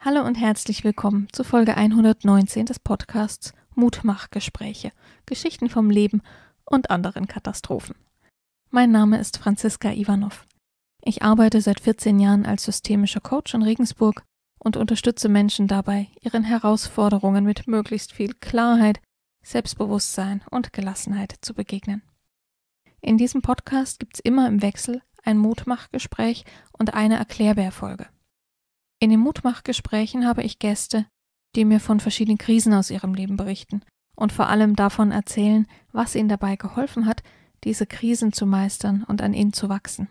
Hallo und herzlich willkommen zu Folge 119 des Podcasts Mutmachgespräche, Geschichten vom Leben und anderen Katastrophen. Mein Name ist Franziska Ivanov. Ich arbeite seit 14 Jahren als systemischer Coach in Regensburg und unterstütze Menschen dabei, ihren Herausforderungen mit möglichst viel Klarheit, Selbstbewusstsein und Gelassenheit zu begegnen. In diesem Podcast gibt's immer im Wechsel ein Mutmachgespräch und eine Erklärbärfolge. In den Mutmachgesprächen habe ich Gäste, die mir von verschiedenen Krisen aus ihrem Leben berichten und vor allem davon erzählen, was ihnen dabei geholfen hat, diese Krisen zu meistern und an ihnen zu wachsen.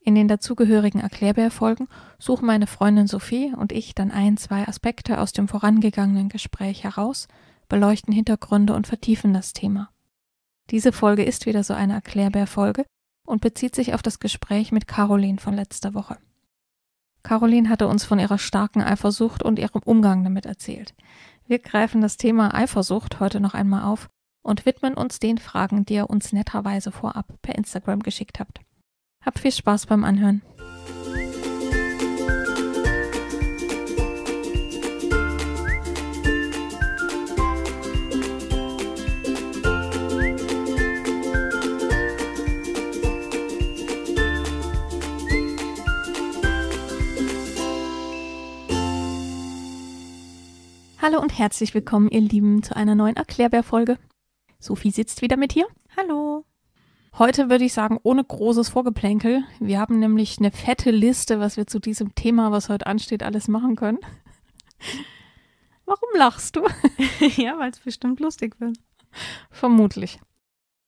In den dazugehörigen erklärbär suchen meine Freundin Sophie und ich dann ein, zwei Aspekte aus dem vorangegangenen Gespräch heraus, beleuchten Hintergründe und vertiefen das Thema. Diese Folge ist wieder so eine erklärbär und bezieht sich auf das Gespräch mit Caroline von letzter Woche. Caroline hatte uns von ihrer starken Eifersucht und ihrem Umgang damit erzählt. Wir greifen das Thema Eifersucht heute noch einmal auf und widmen uns den Fragen, die ihr uns netterweise vorab per Instagram geschickt habt. Habt viel Spaß beim Anhören. Hallo und herzlich willkommen, ihr Lieben, zu einer neuen Erklärbär-Folge. Sophie sitzt wieder mit hier. Hallo. Heute würde ich sagen, ohne großes Vorgeplänkel. Wir haben nämlich eine fette Liste, was wir zu diesem Thema, was heute ansteht, alles machen können. Warum lachst du? ja, weil es bestimmt lustig wird. Vermutlich.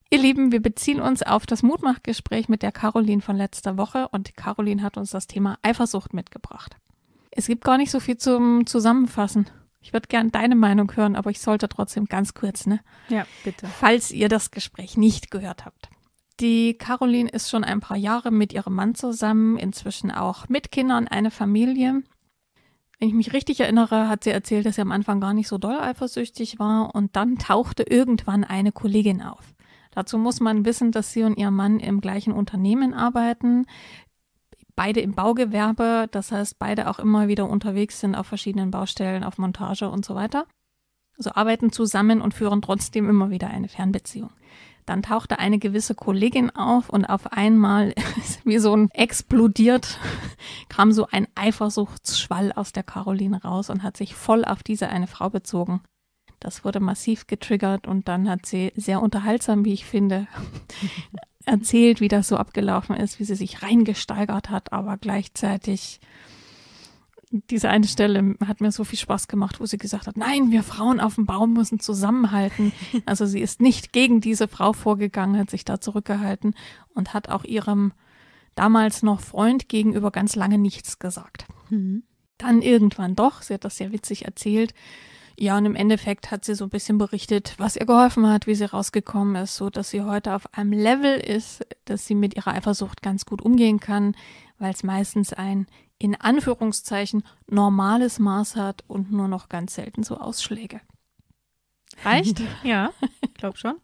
Ihr Lieben, wir beziehen uns auf das Mutmachgespräch mit der Caroline von letzter Woche und Caroline hat uns das Thema Eifersucht mitgebracht. Es gibt gar nicht so viel zum Zusammenfassen. Ich würde gerne deine Meinung hören, aber ich sollte trotzdem ganz kurz, ne? Ja, bitte. Falls ihr das Gespräch nicht gehört habt. Die Caroline ist schon ein paar Jahre mit ihrem Mann zusammen, inzwischen auch mit Kindern, eine Familie. Wenn ich mich richtig erinnere, hat sie erzählt, dass sie am Anfang gar nicht so doll eifersüchtig war und dann tauchte irgendwann eine Kollegin auf. Dazu muss man wissen, dass sie und ihr Mann im gleichen Unternehmen arbeiten, beide im Baugewerbe, das heißt beide auch immer wieder unterwegs sind auf verschiedenen Baustellen, auf Montage und so weiter. So also arbeiten zusammen und führen trotzdem immer wieder eine Fernbeziehung. Dann tauchte eine gewisse Kollegin auf und auf einmal ist wie so ein explodiert, kam so ein Eifersuchtsschwall aus der Caroline raus und hat sich voll auf diese eine Frau bezogen. Das wurde massiv getriggert und dann hat sie sehr unterhaltsam, wie ich finde, erzählt, wie das so abgelaufen ist, wie sie sich reingesteigert hat, aber gleichzeitig diese eine Stelle hat mir so viel Spaß gemacht, wo sie gesagt hat, nein, wir Frauen auf dem Baum müssen zusammenhalten. Also sie ist nicht gegen diese Frau vorgegangen, hat sich da zurückgehalten und hat auch ihrem damals noch Freund gegenüber ganz lange nichts gesagt. Mhm. Dann irgendwann doch, sie hat das sehr witzig erzählt, ja, und im Endeffekt hat sie so ein bisschen berichtet, was ihr geholfen hat, wie sie rausgekommen ist, so dass sie heute auf einem Level ist, dass sie mit ihrer Eifersucht ganz gut umgehen kann, weil es meistens ein in Anführungszeichen normales Maß hat und nur noch ganz selten so Ausschläge. Reicht? ja, glaub schon.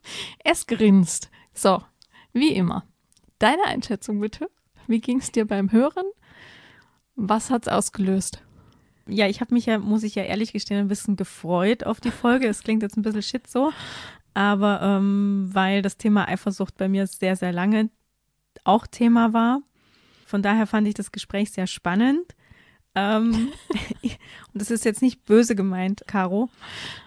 Es grinst. So, wie immer. Deine Einschätzung bitte. Wie ging es dir beim Hören? Was hat's ausgelöst? ja, ich habe mich ja, muss ich ja ehrlich gestehen, ein bisschen gefreut auf die Folge. Es klingt jetzt ein bisschen shit so, aber ähm, weil das Thema Eifersucht bei mir sehr, sehr lange auch Thema war. Von daher fand ich das Gespräch sehr spannend. Ähm, und das ist jetzt nicht böse gemeint, Caro,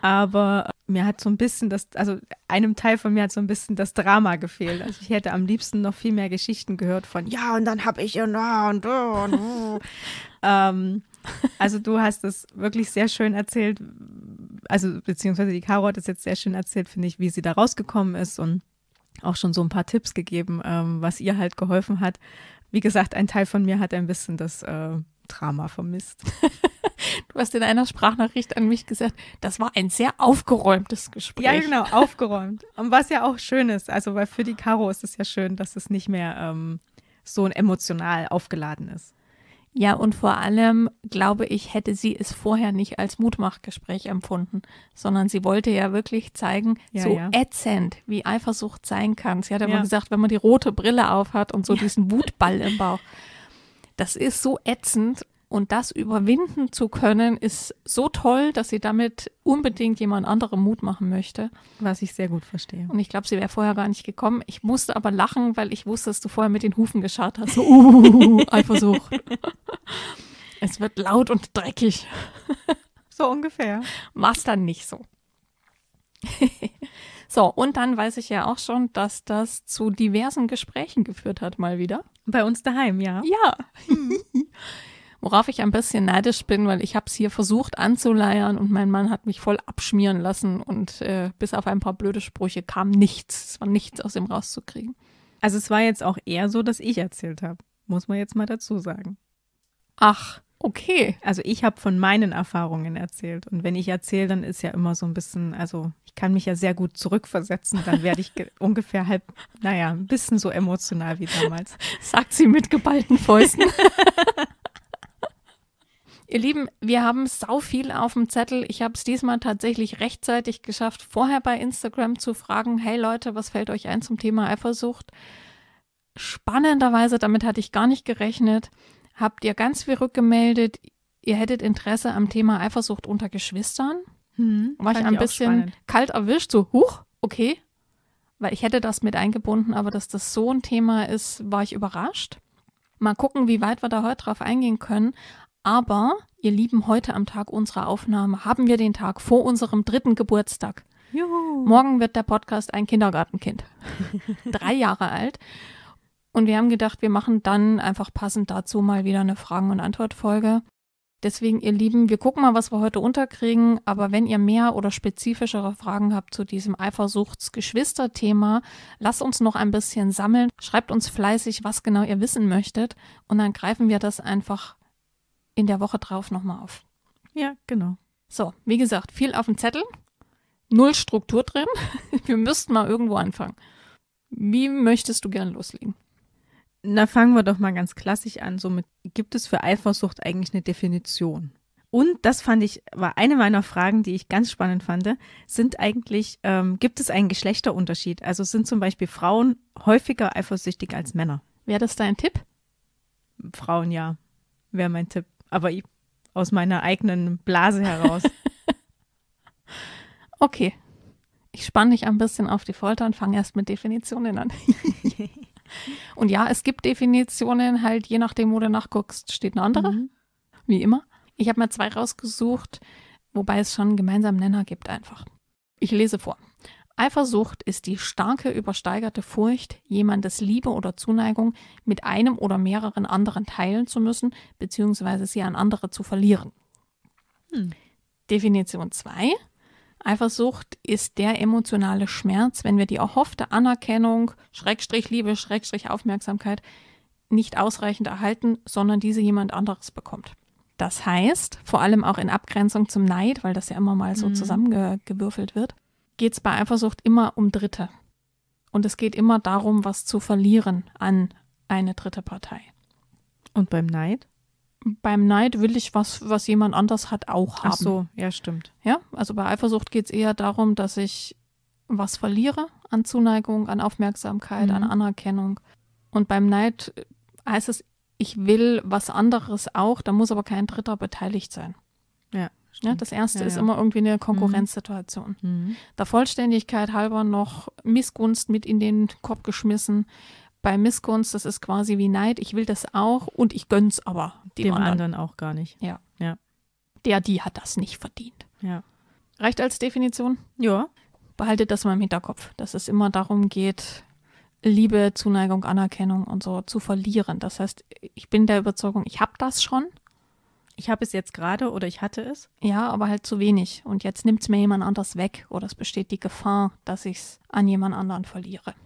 aber mir hat so ein bisschen das, also einem Teil von mir hat so ein bisschen das Drama gefehlt. Also ich hätte am liebsten noch viel mehr Geschichten gehört von, ja, und dann habe ich ja, und, ah, und, ah, und. Ah. ähm, also du hast es wirklich sehr schön erzählt, also beziehungsweise die Caro hat es jetzt sehr schön erzählt, finde ich, wie sie da rausgekommen ist und auch schon so ein paar Tipps gegeben, ähm, was ihr halt geholfen hat. Wie gesagt, ein Teil von mir hat ein bisschen das äh, Drama vermisst. Du hast in einer Sprachnachricht an mich gesagt, das war ein sehr aufgeräumtes Gespräch. Ja, genau, aufgeräumt. Und was ja auch schön ist, also weil für die Caro ist es ja schön, dass es nicht mehr ähm, so emotional aufgeladen ist. Ja, und vor allem, glaube ich, hätte sie es vorher nicht als Mutmachgespräch empfunden, sondern sie wollte ja wirklich zeigen, ja, so ja. ätzend, wie Eifersucht sein kann. Sie hat ja. immer gesagt, wenn man die rote Brille aufhat und so diesen Wutball im Bauch. Das ist so ätzend und das überwinden zu können, ist so toll, dass sie damit unbedingt jemand anderem Mut machen möchte. Was ich sehr gut verstehe. Und ich glaube, sie wäre vorher gar nicht gekommen. Ich musste aber lachen, weil ich wusste, dass du vorher mit den Hufen gescharrt hast. So, uh, Eifersucht. es wird laut und dreckig. So ungefähr. Mach's dann nicht so. so, und dann weiß ich ja auch schon, dass das zu diversen Gesprächen geführt hat, mal wieder. Bei uns daheim, ja. Ja. Hm worauf ich ein bisschen neidisch bin, weil ich habe es hier versucht anzuleiern und mein Mann hat mich voll abschmieren lassen und äh, bis auf ein paar blöde Sprüche kam nichts. Es war nichts aus ihm rauszukriegen. Also es war jetzt auch eher so, dass ich erzählt habe, muss man jetzt mal dazu sagen. Ach, okay. Also ich habe von meinen Erfahrungen erzählt und wenn ich erzähle, dann ist ja immer so ein bisschen, also ich kann mich ja sehr gut zurückversetzen, dann werde ich ungefähr halb, naja, ein bisschen so emotional wie damals. Sagt sie mit geballten Fäusten. Ihr Lieben, wir haben sau viel auf dem Zettel. Ich habe es diesmal tatsächlich rechtzeitig geschafft, vorher bei Instagram zu fragen, hey Leute, was fällt euch ein zum Thema Eifersucht? Spannenderweise, damit hatte ich gar nicht gerechnet, habt ihr ganz viel rückgemeldet, ihr hättet Interesse am Thema Eifersucht unter Geschwistern. Hm, War ich ein bisschen spannend. kalt erwischt, so, huch, okay, weil ich hätte das mit eingebunden, aber dass das so ein Thema ist, war ich überrascht. Mal gucken, wie weit wir da heute drauf eingehen können. Aber, ihr Lieben, heute am Tag unserer Aufnahme haben wir den Tag vor unserem dritten Geburtstag. Juhu. Morgen wird der Podcast ein Kindergartenkind. Drei Jahre alt. Und wir haben gedacht, wir machen dann einfach passend dazu mal wieder eine Fragen- und Antwortfolge. Deswegen, ihr Lieben, wir gucken mal, was wir heute unterkriegen. Aber wenn ihr mehr oder spezifischere Fragen habt zu diesem Eifersuchtsgeschwister-Thema, lasst uns noch ein bisschen sammeln. Schreibt uns fleißig, was genau ihr wissen möchtet. Und dann greifen wir das einfach in der Woche drauf nochmal auf. Ja, genau. So, wie gesagt, viel auf dem Zettel, null Struktur drin. Wir müssten mal irgendwo anfangen. Wie möchtest du gern loslegen? Na, fangen wir doch mal ganz klassisch an. Somit gibt es für Eifersucht eigentlich eine Definition. Und das fand ich, war eine meiner Fragen, die ich ganz spannend fand, sind eigentlich, ähm, gibt es einen Geschlechterunterschied? Also sind zum Beispiel Frauen häufiger eifersüchtig als Männer? Wäre das dein Tipp? Frauen ja, wäre mein Tipp aber ich, aus meiner eigenen Blase heraus. okay. Ich spanne dich ein bisschen auf die Folter und fange erst mit Definitionen an. und ja, es gibt Definitionen, halt je nachdem, wo du nachguckst, steht eine andere. Mhm. Wie immer. Ich habe mir zwei rausgesucht, wobei es schon gemeinsamen Nenner gibt einfach. Ich lese vor. Eifersucht ist die starke, übersteigerte Furcht, jemandes Liebe oder Zuneigung mit einem oder mehreren anderen teilen zu müssen, beziehungsweise sie an andere zu verlieren. Hm. Definition 2. Eifersucht ist der emotionale Schmerz, wenn wir die erhoffte Anerkennung, Schrägstrich Liebe, Schrägstrich Aufmerksamkeit nicht ausreichend erhalten, sondern diese jemand anderes bekommt. Das heißt, vor allem auch in Abgrenzung zum Neid, weil das ja immer mal so mhm. zusammengewürfelt wird, geht es bei Eifersucht immer um Dritte. Und es geht immer darum, was zu verlieren an eine dritte Partei. Und beim Neid? Beim Neid will ich was, was jemand anders hat, auch haben. Ach so, ja, stimmt. Ja, also bei Eifersucht geht es eher darum, dass ich was verliere an Zuneigung, an Aufmerksamkeit, mhm. an Anerkennung. Und beim Neid heißt es, ich will was anderes auch, da muss aber kein Dritter beteiligt sein. Ja. Ja, das erste ja, ja. ist immer irgendwie eine mhm. Konkurrenzsituation. Mhm. Der Vollständigkeit halber noch Missgunst mit in den Kopf geschmissen. Bei Missgunst, das ist quasi wie Neid, ich will das auch und ich gönn's aber dem, dem anderen. anderen. auch gar nicht. Ja. ja. Der, die hat das nicht verdient. Ja. Reicht als Definition? Ja. Behaltet das mal im Hinterkopf, dass es immer darum geht, Liebe, Zuneigung, Anerkennung und so zu verlieren. Das heißt, ich bin der Überzeugung, ich habe das schon. Ich habe es jetzt gerade oder ich hatte es. Ja, aber halt zu wenig. Und jetzt nimmt es mir jemand anders weg oder es besteht die Gefahr, dass ich es an jemand anderen verliere.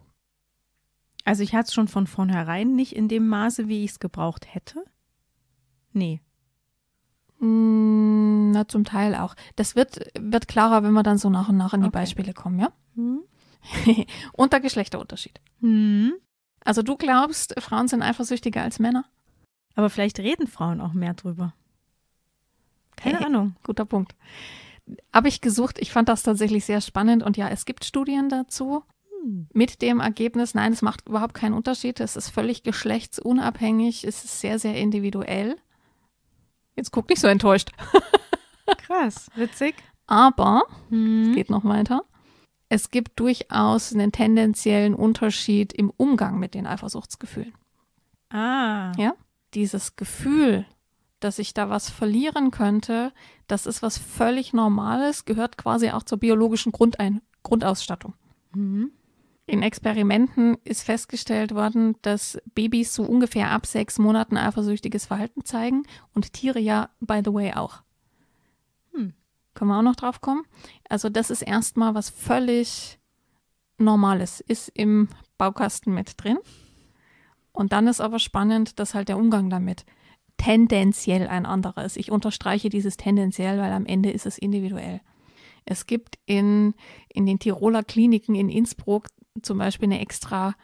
Also ich hatte es schon von vornherein nicht in dem Maße, wie ich es gebraucht hätte? Nee. Hm, na, zum Teil auch. Das wird, wird klarer, wenn wir dann so nach und nach in die okay. Beispiele kommen, ja? Hm. der Geschlechterunterschied. Hm. Also du glaubst, Frauen sind eifersüchtiger als Männer? Aber vielleicht reden Frauen auch mehr drüber. Keine Ahnung, guter Punkt. Habe ich gesucht, ich fand das tatsächlich sehr spannend und ja, es gibt Studien dazu hm. mit dem Ergebnis, nein, es macht überhaupt keinen Unterschied, es ist völlig geschlechtsunabhängig, es ist sehr, sehr individuell. Jetzt guck nicht so enttäuscht. Krass, witzig. Aber, hm. es geht noch weiter, es gibt durchaus einen tendenziellen Unterschied im Umgang mit den Eifersuchtsgefühlen. Ah. Ja, dieses Gefühl, dass ich da was verlieren könnte, das ist was völlig Normales, gehört quasi auch zur biologischen Grundein Grundausstattung. Mhm. In Experimenten ist festgestellt worden, dass Babys so ungefähr ab sechs Monaten eifersüchtiges Verhalten zeigen und Tiere ja, by the way, auch. Hm. Können wir auch noch drauf kommen? Also, das ist erstmal was völlig Normales, ist im Baukasten mit drin. Und dann ist aber spannend, dass halt der Umgang damit tendenziell ein anderes. Ich unterstreiche dieses tendenziell, weil am Ende ist es individuell. Es gibt in, in den Tiroler Kliniken in Innsbruck zum Beispiel eine extra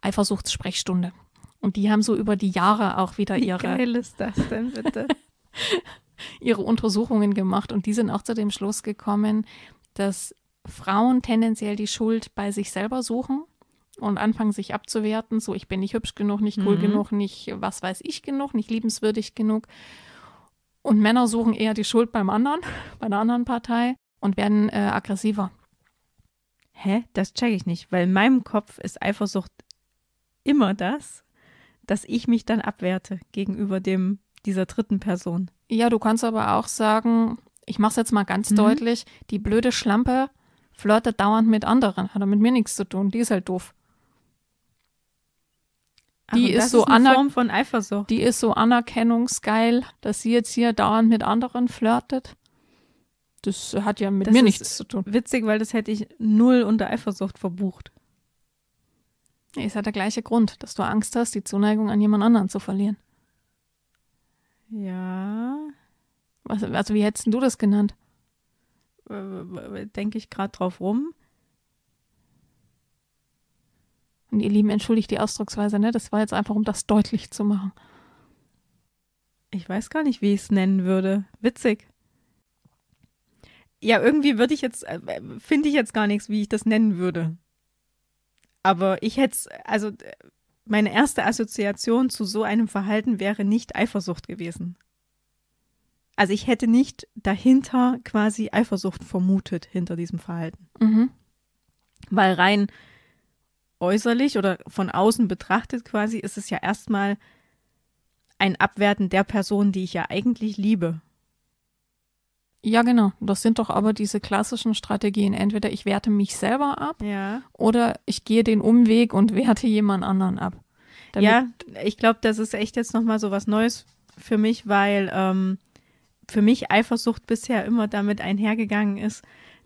Eifersuchtssprechstunde. Und die haben so über die Jahre auch wieder ihre. Wie geil ist das denn bitte? ihre Untersuchungen gemacht und die sind auch zu dem Schluss gekommen, dass Frauen tendenziell die Schuld bei sich selber suchen und anfangen sich abzuwerten, so ich bin nicht hübsch genug, nicht cool mhm. genug, nicht was weiß ich genug, nicht liebenswürdig genug. Und Männer suchen eher die Schuld beim anderen, bei der anderen Partei und werden äh, aggressiver. Hä? Das checke ich nicht, weil in meinem Kopf ist Eifersucht immer das, dass ich mich dann abwerte gegenüber dem dieser dritten Person. Ja, du kannst aber auch sagen, ich mache es jetzt mal ganz mhm. deutlich, die blöde Schlampe flirtet dauernd mit anderen, hat er mit mir nichts zu tun, die ist halt doof. Die Ach, ist so ist eine Form von Eifersucht. Die ist so anerkennungsgeil, dass sie jetzt hier dauernd mit anderen flirtet. Das hat ja mit das mir nichts zu tun. Witzig, weil das hätte ich null unter Eifersucht verbucht. Es hat der gleiche Grund, dass du Angst hast, die Zuneigung an jemand anderen zu verlieren. Ja. Was, also wie hättest du das genannt? Äh, denke ich gerade drauf rum. Und ihr Lieben, entschuldigt die Ausdrucksweise, ne? Das war jetzt einfach, um das deutlich zu machen. Ich weiß gar nicht, wie ich es nennen würde. Witzig. Ja, irgendwie würde ich jetzt, äh, finde ich jetzt gar nichts, wie ich das nennen würde. Aber ich hätte es, also äh, meine erste Assoziation zu so einem Verhalten wäre nicht Eifersucht gewesen. Also ich hätte nicht dahinter quasi Eifersucht vermutet hinter diesem Verhalten. Mhm. Weil rein äußerlich oder von außen betrachtet quasi, ist es ja erstmal ein Abwerten der Person, die ich ja eigentlich liebe. Ja, genau. Das sind doch aber diese klassischen Strategien. Entweder ich werte mich selber ab ja. oder ich gehe den Umweg und werte jemand anderen ab. Damit ja, ich glaube, das ist echt jetzt nochmal so was Neues für mich, weil ähm, für mich Eifersucht bisher immer damit einhergegangen ist,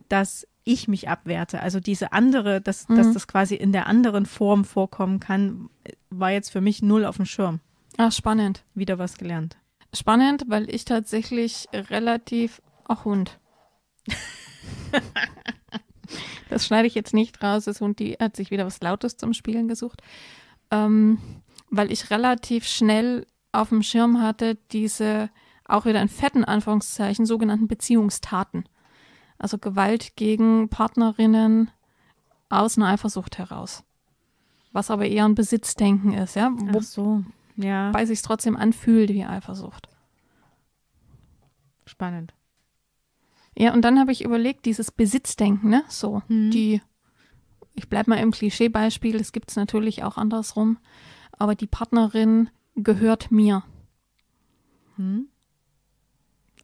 dass ich mich abwerte. Also diese andere, dass, mhm. dass das quasi in der anderen Form vorkommen kann, war jetzt für mich null auf dem Schirm. Ach, spannend. Wieder was gelernt. Spannend, weil ich tatsächlich relativ. Ach, Hund. das schneide ich jetzt nicht raus. Das Hund, die hat sich wieder was Lautes zum Spielen gesucht. Ähm, weil ich relativ schnell auf dem Schirm hatte, diese auch wieder in fetten Anführungszeichen sogenannten Beziehungstaten also Gewalt gegen Partnerinnen aus einer Eifersucht heraus. Was aber eher ein Besitzdenken ist, ja? Wo Ach so, ja. Weil sich trotzdem anfühlt wie Eifersucht. Spannend. Ja, und dann habe ich überlegt, dieses Besitzdenken, ne? So, hm. die, ich bleibe mal im Klischeebeispiel, das gibt es natürlich auch andersrum, aber die Partnerin gehört mir. Hm.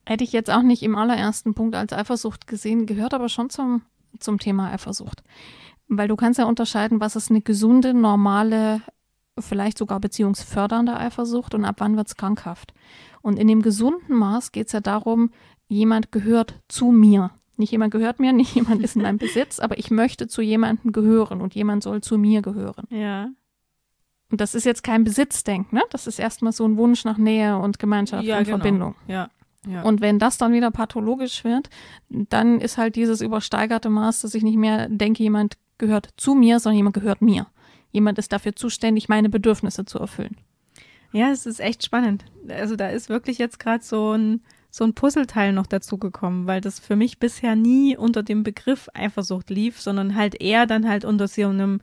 Hätte ich jetzt auch nicht im allerersten Punkt als Eifersucht gesehen, gehört aber schon zum, zum Thema Eifersucht. Weil du kannst ja unterscheiden, was ist eine gesunde, normale, vielleicht sogar beziehungsfördernde Eifersucht und ab wann wird es krankhaft. Und in dem gesunden Maß geht es ja darum, jemand gehört zu mir. Nicht jemand gehört mir, nicht jemand ist in meinem Besitz, aber ich möchte zu jemandem gehören und jemand soll zu mir gehören. Ja. Und das ist jetzt kein Besitzdenken, ne? Das ist erstmal so ein Wunsch nach Nähe und Gemeinschaft ja, und genau. Verbindung. Ja. Ja. Und wenn das dann wieder pathologisch wird, dann ist halt dieses übersteigerte Maß, dass ich nicht mehr denke, jemand gehört zu mir, sondern jemand gehört mir. Jemand ist dafür zuständig, meine Bedürfnisse zu erfüllen. Ja, es ist echt spannend. Also da ist wirklich jetzt gerade so ein so ein Puzzleteil noch dazugekommen, weil das für mich bisher nie unter dem Begriff Eifersucht lief, sondern halt eher dann halt unter so einem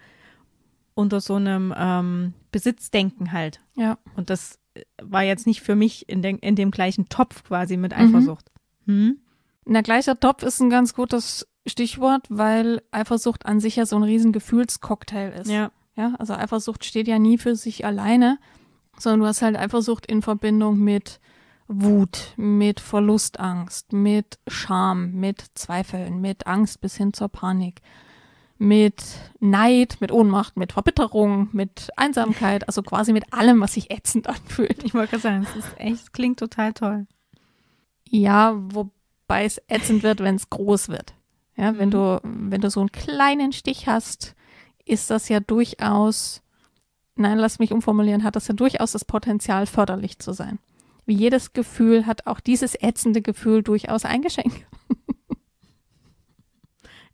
unter so einem ähm, Besitzdenken halt. Ja. Und das war jetzt nicht für mich in, den, in dem gleichen Topf quasi mit mhm. Eifersucht. Mhm. Hm? Na, gleicher Topf ist ein ganz gutes Stichwort, weil Eifersucht an sich ja so ein riesen Gefühlscocktail ist. Ja. Ja, also Eifersucht steht ja nie für sich alleine, sondern du hast halt Eifersucht in Verbindung mit Wut, mit Verlustangst, mit Scham, mit Zweifeln, mit Angst bis hin zur Panik, mit Neid, mit Ohnmacht, mit Verbitterung, mit Einsamkeit, also quasi mit allem, was sich ätzend anfühlt. Ich wollte gerade sagen, es ist echt, es klingt total toll. Ja, wobei es ätzend wird, wenn es groß wird. Ja, wenn mhm. du, wenn du so einen kleinen Stich hast, ist das ja durchaus, nein, lass mich umformulieren, hat das ja durchaus das Potenzial, förderlich zu sein. Wie jedes Gefühl hat auch dieses ätzende Gefühl durchaus eingeschenkt.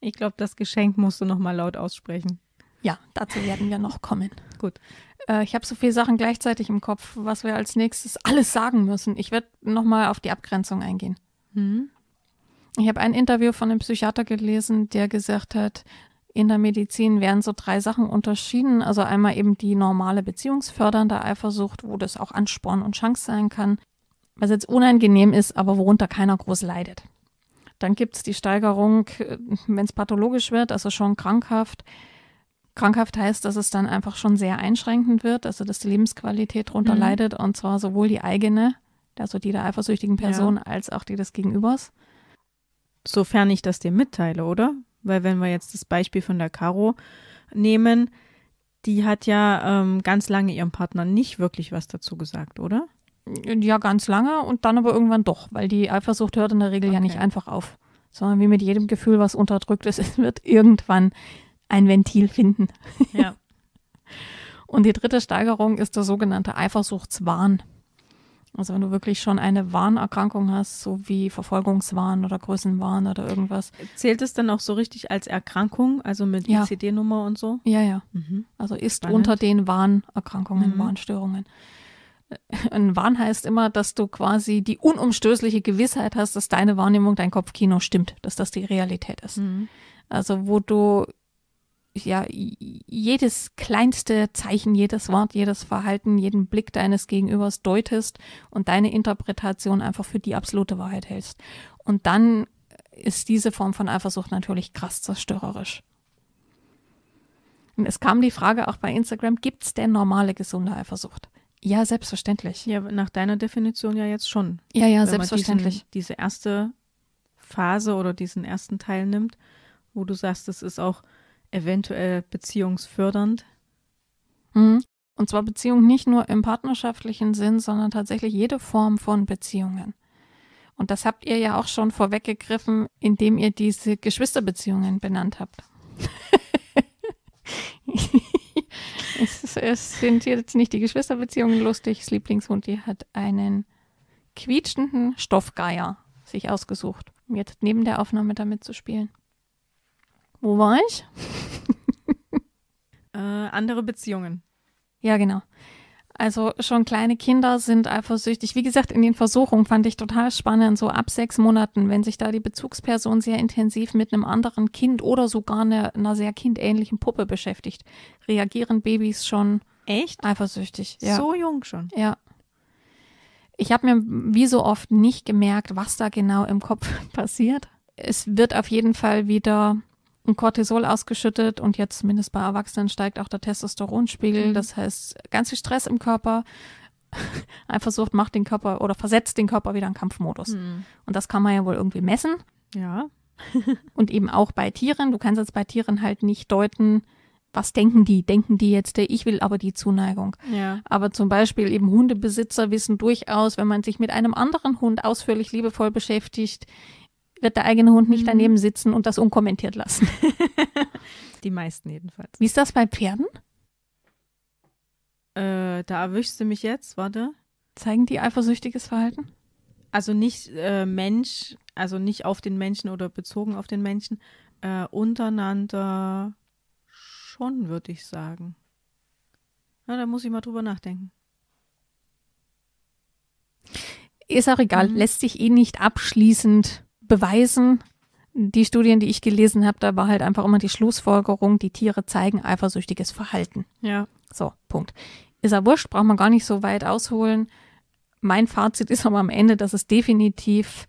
Ich glaube, das Geschenk musst du nochmal laut aussprechen. Ja, dazu werden wir noch kommen. Gut. Äh, ich habe so viele Sachen gleichzeitig im Kopf, was wir als nächstes alles sagen müssen. Ich werde nochmal auf die Abgrenzung eingehen. Hm. Ich habe ein Interview von einem Psychiater gelesen, der gesagt hat, in der Medizin werden so drei Sachen unterschieden. Also einmal eben die normale beziehungsfördernde Eifersucht, wo das auch Ansporn und Chance sein kann, was jetzt unangenehm ist, aber worunter keiner groß leidet. Dann gibt es die Steigerung, äh, wenn es pathologisch wird, also schon krankhaft. Krankhaft heißt, dass es dann einfach schon sehr einschränkend wird, also dass die Lebensqualität darunter mhm. leidet und zwar sowohl die eigene, also die der eifersüchtigen Person, ja. als auch die des Gegenübers. Sofern ich das dir mitteile, oder? Weil wenn wir jetzt das Beispiel von der Caro nehmen, die hat ja ähm, ganz lange ihrem Partner nicht wirklich was dazu gesagt, oder? Ja, ganz lange und dann aber irgendwann doch, weil die Eifersucht hört in der Regel okay. ja nicht einfach auf, sondern wie mit jedem Gefühl, was unterdrückt ist, es wird irgendwann ein Ventil finden. Ja. und die dritte Steigerung ist der sogenannte Eifersuchtswahn. Also wenn du wirklich schon eine Warnerkrankung hast, so wie Verfolgungswahn oder Größenwahn oder irgendwas. Zählt es dann auch so richtig als Erkrankung, also mit ja. ICD-Nummer und so? Ja, ja. Mhm. Also ist Spannend. unter den Warnerkrankungen, mhm. Warnstörungen ein Wahn heißt immer, dass du quasi die unumstößliche Gewissheit hast, dass deine Wahrnehmung, dein Kopfkino stimmt, dass das die Realität ist. Mhm. Also wo du ja jedes kleinste Zeichen, jedes Wort, jedes Verhalten, jeden Blick deines Gegenübers deutest und deine Interpretation einfach für die absolute Wahrheit hältst. Und dann ist diese Form von Eifersucht natürlich krass zerstörerisch. Und es kam die Frage auch bei Instagram, gibt es denn normale gesunde Eifersucht? Ja, selbstverständlich. Ja, nach deiner Definition ja jetzt schon. Ja, ja, Wenn selbstverständlich. Diesen, diese erste Phase oder diesen ersten Teil nimmt, wo du sagst, es ist auch eventuell beziehungsfördernd. Mhm. Und zwar Beziehung nicht nur im partnerschaftlichen Sinn, sondern tatsächlich jede Form von Beziehungen. Und das habt ihr ja auch schon vorweggegriffen, indem ihr diese Geschwisterbeziehungen benannt habt. es, es sind jetzt nicht die Geschwisterbeziehungen lustig. Das Lieblingshund, die hat einen quietschenden Stoffgeier sich ausgesucht, um jetzt neben der Aufnahme damit zu spielen. Wo war ich? äh, andere Beziehungen. Ja, genau. Also schon kleine Kinder sind eifersüchtig. Wie gesagt, in den Versuchungen fand ich total spannend, so ab sechs Monaten, wenn sich da die Bezugsperson sehr intensiv mit einem anderen Kind oder sogar einer, einer sehr kindähnlichen Puppe beschäftigt, reagieren Babys schon Echt? eifersüchtig. Ja. So jung schon. Ja. Ich habe mir wie so oft nicht gemerkt, was da genau im Kopf passiert. Es wird auf jeden Fall wieder ein Cortisol ausgeschüttet und jetzt zumindest bei Erwachsenen steigt auch der Testosteronspiegel. Mhm. Das heißt, ganz viel Stress im Körper. Einfach versucht, macht den Körper oder versetzt den Körper wieder in Kampfmodus. Mhm. Und das kann man ja wohl irgendwie messen. Ja. und eben auch bei Tieren. Du kannst jetzt bei Tieren halt nicht deuten, was denken die? Denken die jetzt, ich will aber die Zuneigung. Ja. Aber zum Beispiel eben Hundebesitzer wissen durchaus, wenn man sich mit einem anderen Hund ausführlich liebevoll beschäftigt, wird der eigene Hund nicht mhm. daneben sitzen und das unkommentiert lassen. Die meisten jedenfalls. Wie ist das bei Pferden? Äh, da erwischst du mich jetzt, warte. Zeigen die eifersüchtiges Verhalten? Also nicht äh, Mensch, also nicht auf den Menschen oder bezogen auf den Menschen, äh, untereinander schon, würde ich sagen. Na, da muss ich mal drüber nachdenken. Ist auch egal, mhm. lässt sich eh nicht abschließend beweisen. Die Studien, die ich gelesen habe, da war halt einfach immer die Schlussfolgerung, die Tiere zeigen eifersüchtiges Verhalten. Ja. So, Punkt. Ist ja wurscht, braucht man gar nicht so weit ausholen. Mein Fazit ist aber am Ende, dass es definitiv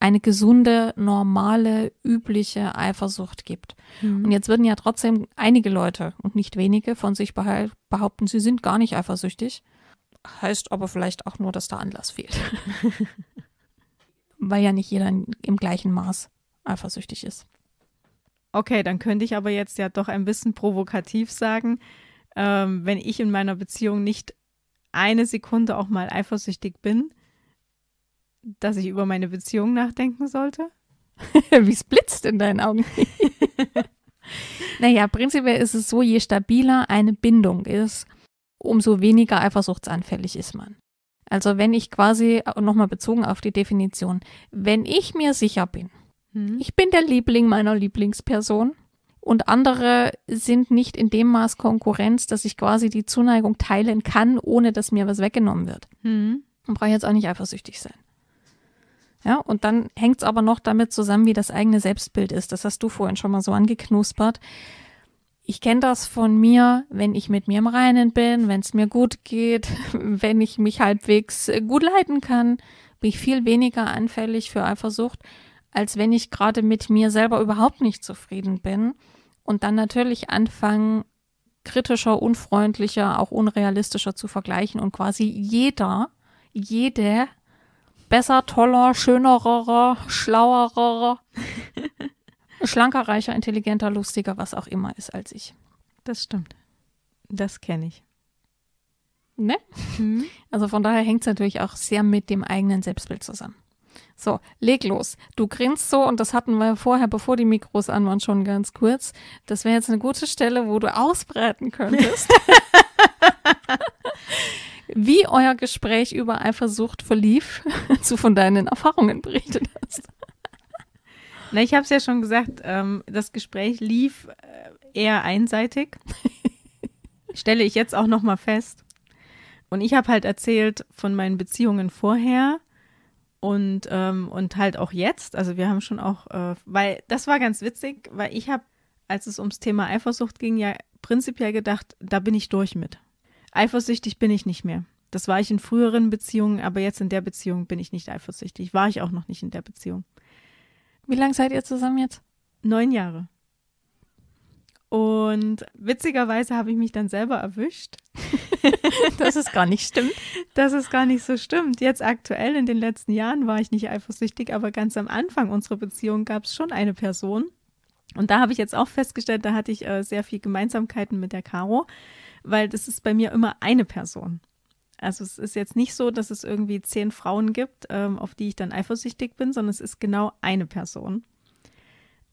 eine gesunde, normale, übliche Eifersucht gibt. Mhm. Und jetzt würden ja trotzdem einige Leute und nicht wenige von sich behaupten, sie sind gar nicht eifersüchtig. Heißt aber vielleicht auch nur, dass der Anlass fehlt. weil ja nicht jeder im gleichen Maß eifersüchtig ist. Okay, dann könnte ich aber jetzt ja doch ein bisschen provokativ sagen, ähm, wenn ich in meiner Beziehung nicht eine Sekunde auch mal eifersüchtig bin, dass ich über meine Beziehung nachdenken sollte? Wie es blitzt in deinen Augen. naja, prinzipiell ist es so, je stabiler eine Bindung ist, umso weniger eifersuchtsanfällig ist man. Also wenn ich quasi, nochmal bezogen auf die Definition, wenn ich mir sicher bin, hm. ich bin der Liebling meiner Lieblingsperson und andere sind nicht in dem Maß Konkurrenz, dass ich quasi die Zuneigung teilen kann, ohne dass mir was weggenommen wird. Hm. Dann brauche ich jetzt auch nicht eifersüchtig sein. Ja, und dann hängt es aber noch damit zusammen, wie das eigene Selbstbild ist. Das hast du vorhin schon mal so angeknuspert. Ich kenne das von mir, wenn ich mit mir im Reinen bin, wenn es mir gut geht, wenn ich mich halbwegs äh, gut leiten kann, bin ich viel weniger anfällig für Eifersucht, als wenn ich gerade mit mir selber überhaupt nicht zufrieden bin und dann natürlich anfangen, kritischer, unfreundlicher, auch unrealistischer zu vergleichen und quasi jeder, jede besser, toller, schönerer, schlauerer schlanker, reicher, intelligenter, lustiger, was auch immer ist als ich. Das stimmt. Das kenne ich. Ne? Mhm. Also von daher hängt es natürlich auch sehr mit dem eigenen Selbstbild zusammen. So, leg los. Du grinst so und das hatten wir vorher, bevor die Mikros an waren, schon ganz kurz. Das wäre jetzt eine gute Stelle, wo du ausbreiten könntest. wie euer Gespräch über Eifersucht verlief, zu von deinen Erfahrungen berichtet hast. Na, ich habe es ja schon gesagt, ähm, das Gespräch lief äh, eher einseitig. Stelle ich jetzt auch noch mal fest. Und ich habe halt erzählt von meinen Beziehungen vorher und, ähm, und halt auch jetzt. Also wir haben schon auch, äh, weil das war ganz witzig, weil ich habe, als es ums Thema Eifersucht ging, ja prinzipiell gedacht, da bin ich durch mit. Eifersüchtig bin ich nicht mehr. Das war ich in früheren Beziehungen, aber jetzt in der Beziehung bin ich nicht eifersüchtig. War ich auch noch nicht in der Beziehung. Wie lange seid ihr zusammen jetzt? Neun Jahre. Und witzigerweise habe ich mich dann selber erwischt. dass es gar nicht stimmt. Dass es gar nicht so stimmt. Jetzt aktuell in den letzten Jahren war ich nicht eifersüchtig, aber ganz am Anfang unserer Beziehung gab es schon eine Person. Und da habe ich jetzt auch festgestellt, da hatte ich äh, sehr viel Gemeinsamkeiten mit der Caro, weil das ist bei mir immer eine Person. Also es ist jetzt nicht so, dass es irgendwie zehn Frauen gibt, ähm, auf die ich dann eifersüchtig bin, sondern es ist genau eine Person.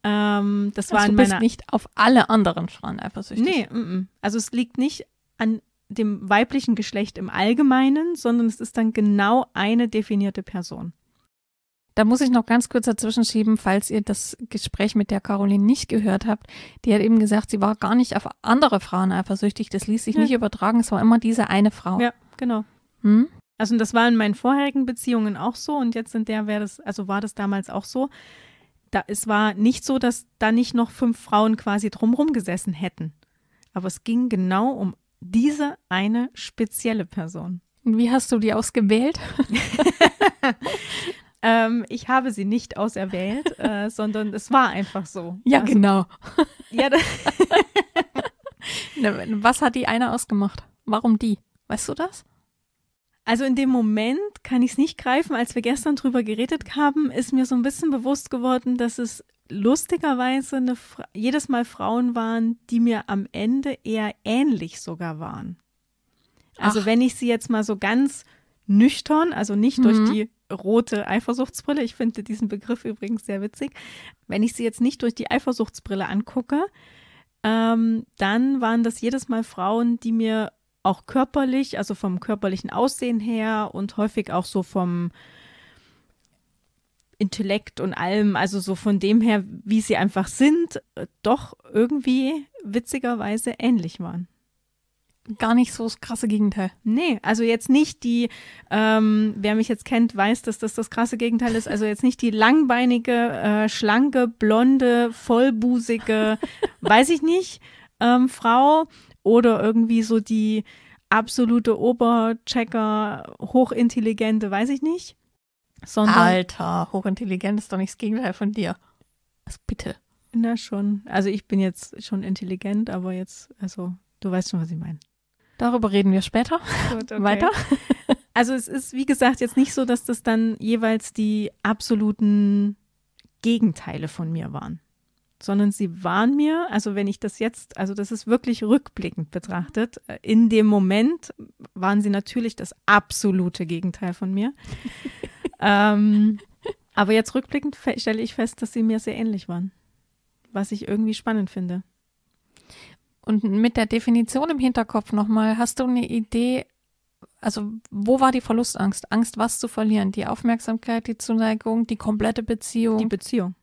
Ähm, das also war in du bist meiner... nicht auf alle anderen Frauen eifersüchtig. Nee, m mm, -m. Mm. also es liegt nicht an dem weiblichen Geschlecht im Allgemeinen, sondern es ist dann genau eine definierte Person. Da muss ich noch ganz kurz dazwischen schieben, falls ihr das Gespräch mit der Caroline nicht gehört habt. Die hat eben gesagt, sie war gar nicht auf andere Frauen eifersüchtig. Das ließ sich ja. nicht übertragen. Es war immer diese eine Frau. Ja, genau. Hm? Also das war in meinen vorherigen Beziehungen auch so und jetzt in der wäre das, also war das damals auch so. Da, es war nicht so, dass da nicht noch fünf Frauen quasi drumrum gesessen hätten. Aber es ging genau um diese eine spezielle Person. Wie hast du die ausgewählt? Ähm, ich habe sie nicht auserwählt, äh, sondern es war einfach so. Ja, also, genau. Ja, ne, Was hat die eine ausgemacht? Warum die? Weißt du das? Also in dem Moment kann ich es nicht greifen, als wir gestern drüber geredet haben, ist mir so ein bisschen bewusst geworden, dass es lustigerweise jedes Mal Frauen waren, die mir am Ende eher ähnlich sogar waren. Also Ach. wenn ich sie jetzt mal so ganz nüchtern, also nicht mhm. durch die rote Eifersuchtsbrille. Ich finde diesen Begriff übrigens sehr witzig. Wenn ich sie jetzt nicht durch die Eifersuchtsbrille angucke, ähm, dann waren das jedes Mal Frauen, die mir auch körperlich, also vom körperlichen Aussehen her und häufig auch so vom Intellekt und allem, also so von dem her, wie sie einfach sind, äh, doch irgendwie witzigerweise ähnlich waren gar nicht so das krasse Gegenteil. Nee, also jetzt nicht die, ähm, wer mich jetzt kennt, weiß, dass das das krasse Gegenteil ist. Also jetzt nicht die langbeinige, äh, schlanke, blonde, vollbusige, weiß ich nicht, ähm, Frau oder irgendwie so die absolute Oberchecker, hochintelligente, weiß ich nicht. Sondern Alter, hochintelligent ist doch nicht das Gegenteil von dir. Also bitte. Na schon. Also ich bin jetzt schon intelligent, aber jetzt, also du weißt schon, was ich meine. Darüber reden wir später. Gut, okay. Weiter. Also es ist, wie gesagt, jetzt nicht so, dass das dann jeweils die absoluten Gegenteile von mir waren, sondern sie waren mir, also wenn ich das jetzt, also das ist wirklich rückblickend betrachtet, äh, in dem Moment waren sie natürlich das absolute Gegenteil von mir. ähm, aber jetzt rückblickend stelle ich fest, dass sie mir sehr ähnlich waren, was ich irgendwie spannend finde. Und mit der Definition im Hinterkopf nochmal, hast du eine Idee, also wo war die Verlustangst? Angst, was zu verlieren? Die Aufmerksamkeit, die Zuneigung, die komplette Beziehung? Die Beziehung.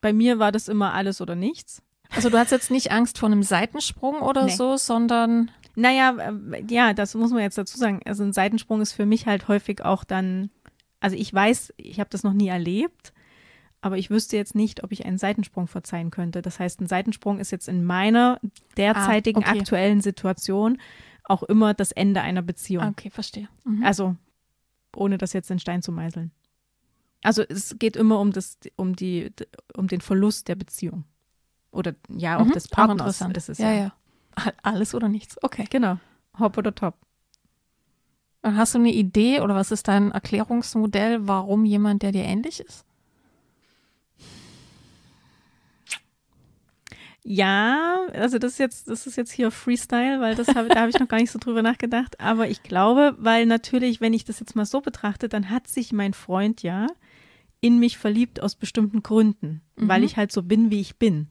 Bei mir war das immer alles oder nichts. Also du hast jetzt nicht Angst vor einem Seitensprung oder nee. so, sondern. Naja, äh, ja, das muss man jetzt dazu sagen. Also ein Seitensprung ist für mich halt häufig auch dann, also ich weiß, ich habe das noch nie erlebt, aber ich wüsste jetzt nicht, ob ich einen Seitensprung verzeihen könnte. Das heißt, ein Seitensprung ist jetzt in meiner derzeitigen ah, okay. aktuellen Situation auch immer das Ende einer Beziehung. Ah, okay, verstehe. Mhm. Also, ohne das jetzt in Stein zu meißeln. Also es geht immer um das, um die, um den Verlust der Beziehung. Oder ja, auch mhm, des Partners. Auch ist ja, ja, ja. Alles oder nichts. Okay. Genau. Hop oder top. Und hast du eine Idee oder was ist dein Erklärungsmodell, warum jemand, der dir ähnlich ist? Ja, also das ist jetzt, das ist jetzt hier Freestyle, weil das hab, da habe ich noch gar nicht so drüber nachgedacht. Aber ich glaube, weil natürlich, wenn ich das jetzt mal so betrachte, dann hat sich mein Freund ja in mich verliebt aus bestimmten Gründen, mhm. weil ich halt so bin, wie ich bin.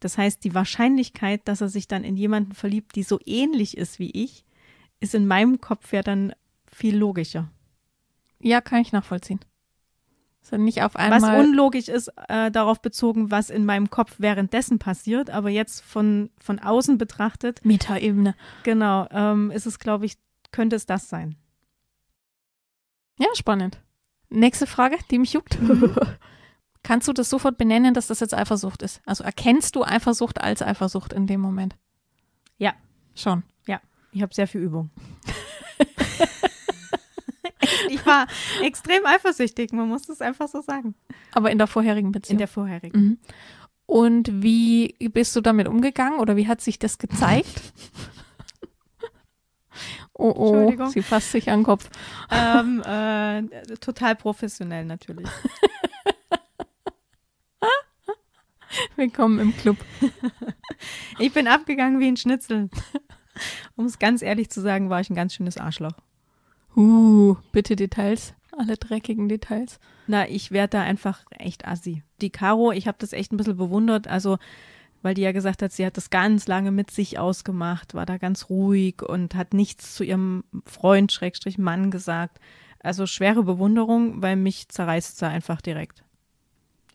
Das heißt, die Wahrscheinlichkeit, dass er sich dann in jemanden verliebt, die so ähnlich ist wie ich, ist in meinem Kopf ja dann viel logischer. Ja, kann ich nachvollziehen. Also nicht auf einmal. Was unlogisch ist, äh, darauf bezogen, was in meinem Kopf währenddessen passiert, aber jetzt von, von außen betrachtet. Metaebene. Genau, ähm, ist es, glaube ich, könnte es das sein. Ja, spannend. Nächste Frage, die mich juckt. Kannst du das sofort benennen, dass das jetzt Eifersucht ist? Also erkennst du Eifersucht als Eifersucht in dem Moment? Ja. Schon. Ja, ich habe sehr viel Übung. ich war extrem eifersüchtig, man muss das einfach so sagen. Aber in der vorherigen Beziehung? In der vorherigen. Mhm. Und wie bist du damit umgegangen oder wie hat sich das gezeigt? oh, oh, sie fasst sich an den Kopf. Ähm, äh, total professionell natürlich. Willkommen im Club. Ich bin abgegangen wie ein Schnitzel. Um es ganz ehrlich zu sagen, war ich ein ganz schönes Arschloch. Uh, bitte Details. Alle dreckigen Details. Na, ich werde da einfach echt assi. Die Caro, ich habe das echt ein bisschen bewundert. Also, weil die ja gesagt hat, sie hat das ganz lange mit sich ausgemacht, war da ganz ruhig und hat nichts zu ihrem Freund, Schrägstrich Mann gesagt. Also schwere Bewunderung, weil mich zerreißt sie einfach direkt.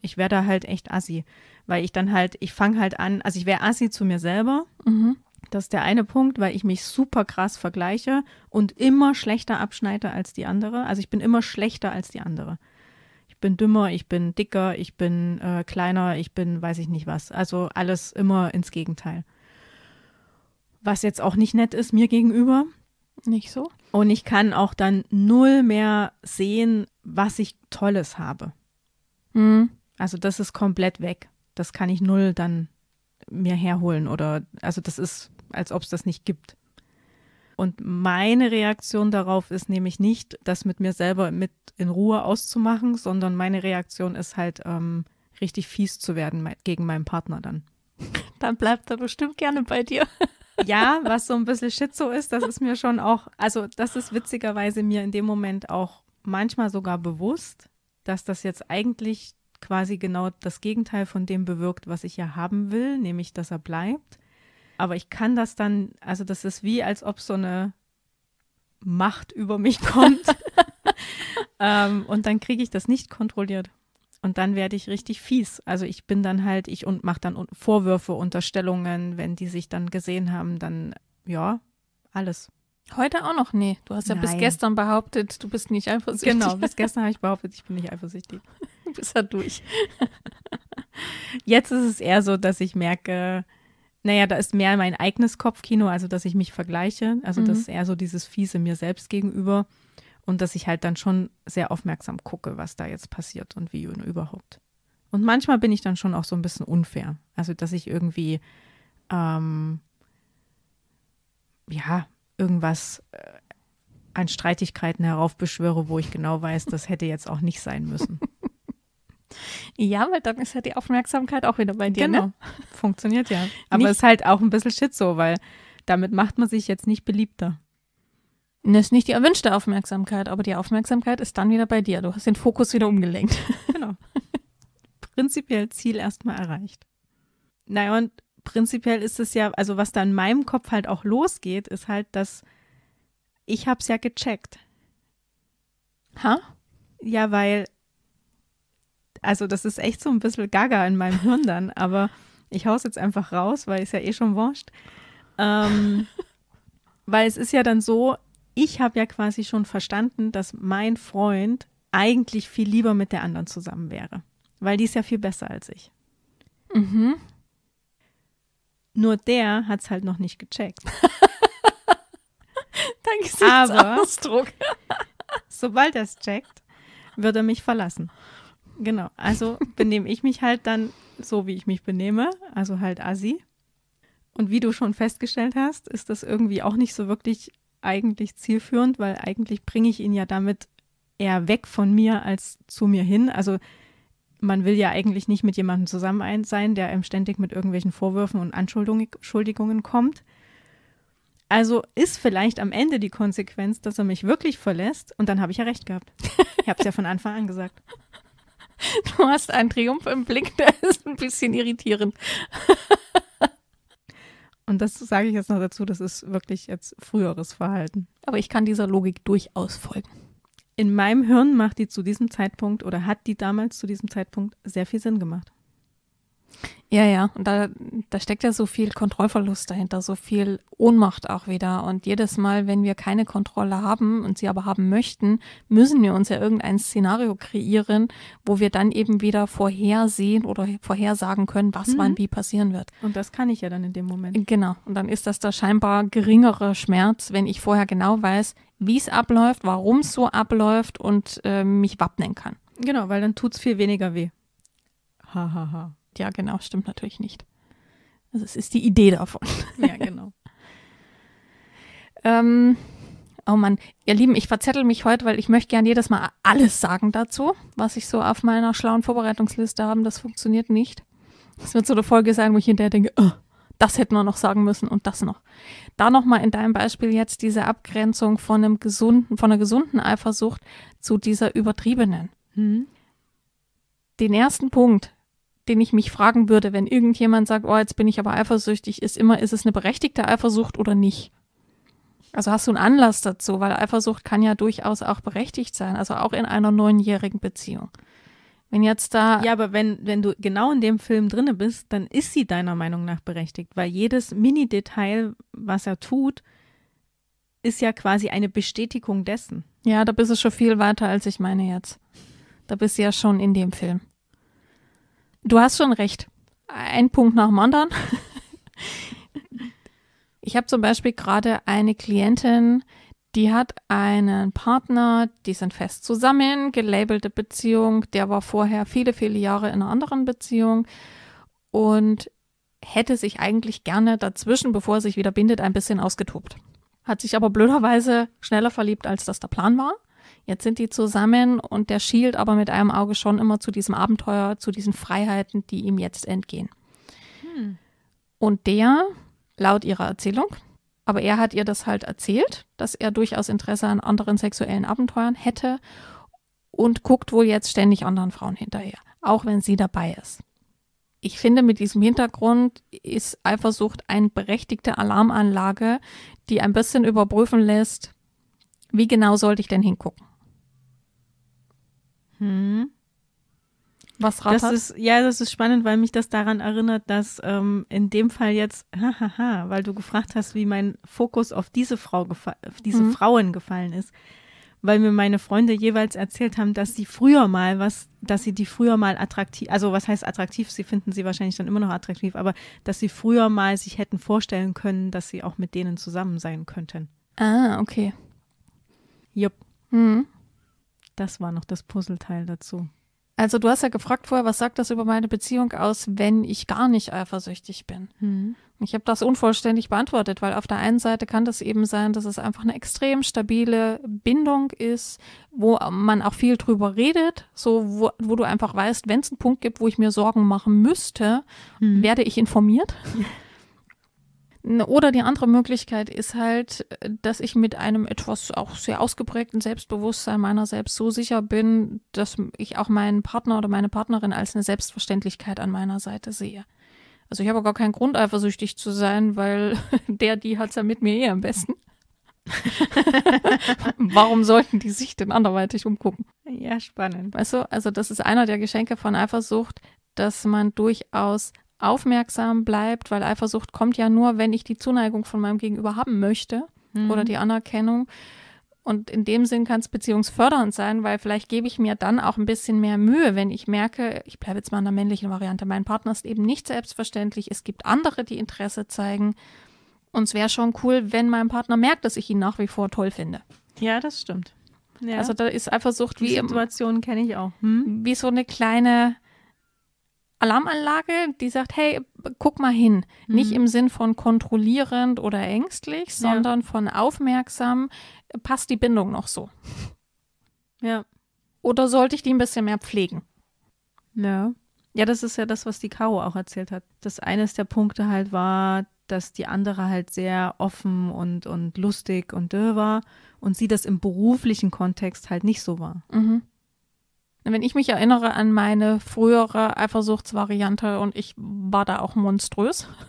Ich wäre da halt echt assi, weil ich dann halt, ich fange halt an, also ich wäre assi zu mir selber, mhm. Das ist der eine Punkt, weil ich mich super krass vergleiche und immer schlechter abschneide als die andere. Also ich bin immer schlechter als die andere. Ich bin dümmer, ich bin dicker, ich bin äh, kleiner, ich bin weiß ich nicht was. Also alles immer ins Gegenteil. Was jetzt auch nicht nett ist mir gegenüber. Nicht so. Und ich kann auch dann null mehr sehen, was ich Tolles habe. Mhm. Also das ist komplett weg. Das kann ich null dann mir herholen oder also das ist als ob es das nicht gibt. Und meine Reaktion darauf ist nämlich nicht, das mit mir selber mit in Ruhe auszumachen, sondern meine Reaktion ist halt, ähm, richtig fies zu werden gegen meinen Partner dann. Dann bleibt er bestimmt gerne bei dir. Ja, was so ein bisschen Schizo ist, das ist mir schon auch, also das ist witzigerweise mir in dem Moment auch manchmal sogar bewusst, dass das jetzt eigentlich quasi genau das Gegenteil von dem bewirkt, was ich ja haben will, nämlich dass er bleibt. Aber ich kann das dann, also das ist wie, als ob so eine Macht über mich kommt. ähm, und dann kriege ich das nicht kontrolliert. Und dann werde ich richtig fies. Also ich bin dann halt, ich und mache dann Vorwürfe, Unterstellungen, wenn die sich dann gesehen haben, dann ja, alles. Heute auch noch? Nee. Du hast ja Nein. bis gestern behauptet, du bist nicht eifersüchtig. Genau, bis gestern habe ich behauptet, ich bin nicht eifersüchtig. du bist ja durch. Jetzt ist es eher so, dass ich merke, naja, da ist mehr mein eigenes Kopfkino, also dass ich mich vergleiche. Also mhm. das ist eher so dieses Fiese mir selbst gegenüber und dass ich halt dann schon sehr aufmerksam gucke, was da jetzt passiert und wie und überhaupt. Und manchmal bin ich dann schon auch so ein bisschen unfair. Also dass ich irgendwie, ähm, ja, irgendwas äh, an Streitigkeiten heraufbeschwöre, wo ich genau weiß, das hätte jetzt auch nicht sein müssen. Ja, weil dann ist ja die Aufmerksamkeit auch wieder bei dir. Ne? Genau. Ne? Funktioniert ja. Aber es ist halt auch ein bisschen shit so, weil damit macht man sich jetzt nicht beliebter. Das ist nicht die erwünschte Aufmerksamkeit, aber die Aufmerksamkeit ist dann wieder bei dir. Du hast den Fokus wieder umgelenkt. Genau. prinzipiell Ziel erstmal erreicht. Naja, und prinzipiell ist es ja, also was da in meinem Kopf halt auch losgeht, ist halt, dass ich hab's ja gecheckt. Ha? Ja, weil also das ist echt so ein bisschen gaga in meinem Hirn dann, aber ich hau's jetzt einfach raus, weil es ja eh schon wurscht. Ähm, weil es ist ja dann so, ich habe ja quasi schon verstanden, dass mein Freund eigentlich viel lieber mit der anderen zusammen wäre, weil die ist ja viel besser als ich. Mhm. Nur der hat es halt noch nicht gecheckt. Danke, Aber Ausdruck. sobald er es checkt, wird er mich verlassen. Genau, also benehme ich mich halt dann so, wie ich mich benehme, also halt assi. Und wie du schon festgestellt hast, ist das irgendwie auch nicht so wirklich eigentlich zielführend, weil eigentlich bringe ich ihn ja damit eher weg von mir als zu mir hin. Also man will ja eigentlich nicht mit jemandem zusammen sein, der einem ständig mit irgendwelchen Vorwürfen und Anschuldigungen kommt. Also ist vielleicht am Ende die Konsequenz, dass er mich wirklich verlässt und dann habe ich ja recht gehabt. Ich habe es ja von Anfang an gesagt. Du hast einen Triumph im Blick, der ist ein bisschen irritierend. Und das sage ich jetzt noch dazu, das ist wirklich jetzt früheres Verhalten. Aber ich kann dieser Logik durchaus folgen. In meinem Hirn macht die zu diesem Zeitpunkt oder hat die damals zu diesem Zeitpunkt sehr viel Sinn gemacht. Ja, ja, und da, da steckt ja so viel Kontrollverlust dahinter, so viel Ohnmacht auch wieder. Und jedes Mal, wenn wir keine Kontrolle haben und sie aber haben möchten, müssen wir uns ja irgendein Szenario kreieren, wo wir dann eben wieder vorhersehen oder vorhersagen können, was mhm. wann wie passieren wird. Und das kann ich ja dann in dem Moment. Genau, und dann ist das der scheinbar geringere Schmerz, wenn ich vorher genau weiß, wie es abläuft, warum es so abläuft und äh, mich wappnen kann. Genau, weil dann tut es viel weniger weh. Hahaha. Ha, ha ja, genau, stimmt natürlich nicht. Also es ist die Idee davon. Ja, genau. ähm, oh Mann, ihr Lieben, ich verzettel mich heute, weil ich möchte gern jedes Mal alles sagen dazu, was ich so auf meiner schlauen Vorbereitungsliste habe. Das funktioniert nicht. Es wird so eine Folge sein, wo ich hinterher denke, oh, das hätten wir noch sagen müssen und das noch. Da nochmal in deinem Beispiel jetzt diese Abgrenzung von einem gesunden, von einer gesunden Eifersucht zu dieser übertriebenen. Mhm. Den ersten Punkt, den ich mich fragen würde, wenn irgendjemand sagt, oh, jetzt bin ich aber eifersüchtig, ist immer, ist es eine berechtigte Eifersucht oder nicht? Also hast du einen Anlass dazu, weil Eifersucht kann ja durchaus auch berechtigt sein, also auch in einer neunjährigen Beziehung. Wenn jetzt da. Ja, aber wenn, wenn du genau in dem Film drinne bist, dann ist sie deiner Meinung nach berechtigt, weil jedes Mini-Detail, was er tut, ist ja quasi eine Bestätigung dessen. Ja, da bist du schon viel weiter, als ich meine jetzt. Da bist du ja schon in dem Film. Du hast schon recht. Ein Punkt nach dem anderen. Ich habe zum Beispiel gerade eine Klientin, die hat einen Partner, die sind fest zusammen, gelabelte Beziehung, der war vorher viele, viele Jahre in einer anderen Beziehung und hätte sich eigentlich gerne dazwischen, bevor er sich wieder bindet, ein bisschen ausgetobt. Hat sich aber blöderweise schneller verliebt, als das der Plan war. Jetzt sind die zusammen und der schielt aber mit einem Auge schon immer zu diesem Abenteuer, zu diesen Freiheiten, die ihm jetzt entgehen. Hm. Und der, laut ihrer Erzählung, aber er hat ihr das halt erzählt, dass er durchaus Interesse an anderen sexuellen Abenteuern hätte und guckt wohl jetzt ständig anderen Frauen hinterher, auch wenn sie dabei ist. Ich finde, mit diesem Hintergrund ist Eifersucht eine berechtigte Alarmanlage, die ein bisschen überprüfen lässt, wie genau sollte ich denn hingucken? Hm. Was rattert? Das ist, ja, das ist spannend, weil mich das daran erinnert, dass ähm, in dem Fall jetzt, hahaha, weil du gefragt hast, wie mein Fokus auf diese Frau auf diese mhm. Frauen gefallen ist, weil mir meine Freunde jeweils erzählt haben, dass sie früher mal was, dass sie die früher mal attraktiv, also was heißt attraktiv? Sie finden sie wahrscheinlich dann immer noch attraktiv, aber dass sie früher mal sich hätten vorstellen können, dass sie auch mit denen zusammen sein könnten. Ah, okay. Jupp. Mhm. Das war noch das Puzzleteil dazu. Also du hast ja gefragt vorher, was sagt das über meine Beziehung aus, wenn ich gar nicht eifersüchtig bin? Mhm. Ich habe das unvollständig beantwortet, weil auf der einen Seite kann das eben sein, dass es einfach eine extrem stabile Bindung ist, wo man auch viel drüber redet, so wo, wo du einfach weißt, wenn es einen Punkt gibt, wo ich mir Sorgen machen müsste, mhm. werde ich informiert. Oder die andere Möglichkeit ist halt, dass ich mit einem etwas auch sehr ausgeprägten Selbstbewusstsein meiner selbst so sicher bin, dass ich auch meinen Partner oder meine Partnerin als eine Selbstverständlichkeit an meiner Seite sehe. Also ich habe gar keinen Grund, eifersüchtig zu sein, weil der, die hat es ja mit mir eh am besten. Warum sollten die sich denn anderweitig umgucken? Ja, spannend. Weißt du, also das ist einer der Geschenke von Eifersucht, dass man durchaus aufmerksam bleibt, weil Eifersucht kommt ja nur, wenn ich die Zuneigung von meinem Gegenüber haben möchte mhm. oder die Anerkennung. Und in dem Sinn kann es beziehungsfördernd sein, weil vielleicht gebe ich mir dann auch ein bisschen mehr Mühe, wenn ich merke, ich bleibe jetzt mal in der männlichen Variante, mein Partner ist eben nicht selbstverständlich, es gibt andere, die Interesse zeigen. Und es wäre schon cool, wenn mein Partner merkt, dass ich ihn nach wie vor toll finde. Ja, das stimmt. Ja. Also da ist Eifersucht wie. Die kenne ich auch. Hm? Wie so eine kleine Alarmanlage, die sagt, hey, guck mal hin. Mhm. Nicht im Sinn von kontrollierend oder ängstlich, sondern ja. von aufmerksam, passt die Bindung noch so? Ja. Oder sollte ich die ein bisschen mehr pflegen? Ja. Ja, das ist ja das, was die Caro auch erzählt hat. Dass eines der Punkte halt war, dass die andere halt sehr offen und, und lustig und dürr war und sie das im beruflichen Kontext halt nicht so war. Mhm wenn ich mich erinnere an meine frühere Eifersuchtsvariante und ich war da auch monströs.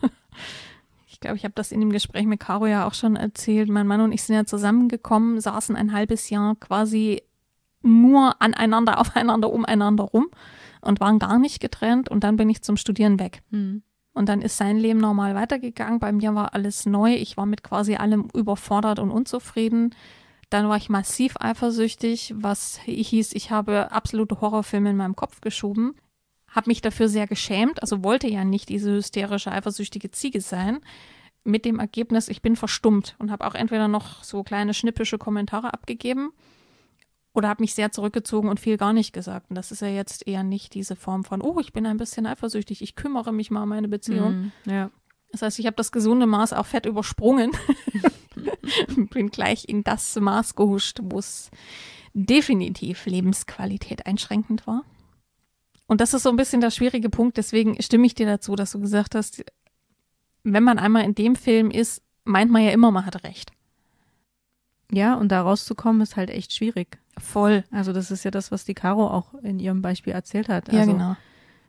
Ich glaube, ich habe das in dem Gespräch mit Caro ja auch schon erzählt. Mein Mann und ich sind ja zusammengekommen, saßen ein halbes Jahr quasi nur aneinander, aufeinander, umeinander rum und waren gar nicht getrennt und dann bin ich zum Studieren weg. Mhm. Und dann ist sein Leben normal weitergegangen. Bei mir war alles neu. Ich war mit quasi allem überfordert und unzufrieden. Dann war ich massiv eifersüchtig, was hieß, ich habe absolute Horrorfilme in meinem Kopf geschoben, habe mich dafür sehr geschämt, also wollte ja nicht diese hysterische, eifersüchtige Ziege sein. Mit dem Ergebnis, ich bin verstummt und habe auch entweder noch so kleine schnippische Kommentare abgegeben oder habe mich sehr zurückgezogen und viel gar nicht gesagt. Und das ist ja jetzt eher nicht diese Form von, oh, ich bin ein bisschen eifersüchtig, ich kümmere mich mal um meine Beziehung, mm, ja. Das heißt, ich habe das gesunde Maß auch fett übersprungen bin gleich in das Maß gehuscht, wo es definitiv Lebensqualität einschränkend war. Und das ist so ein bisschen der schwierige Punkt. Deswegen stimme ich dir dazu, dass du gesagt hast, wenn man einmal in dem Film ist, meint man ja immer, man hat recht. Ja, und da rauszukommen ist halt echt schwierig. Voll. Also das ist ja das, was die Caro auch in ihrem Beispiel erzählt hat. Also, ja, genau.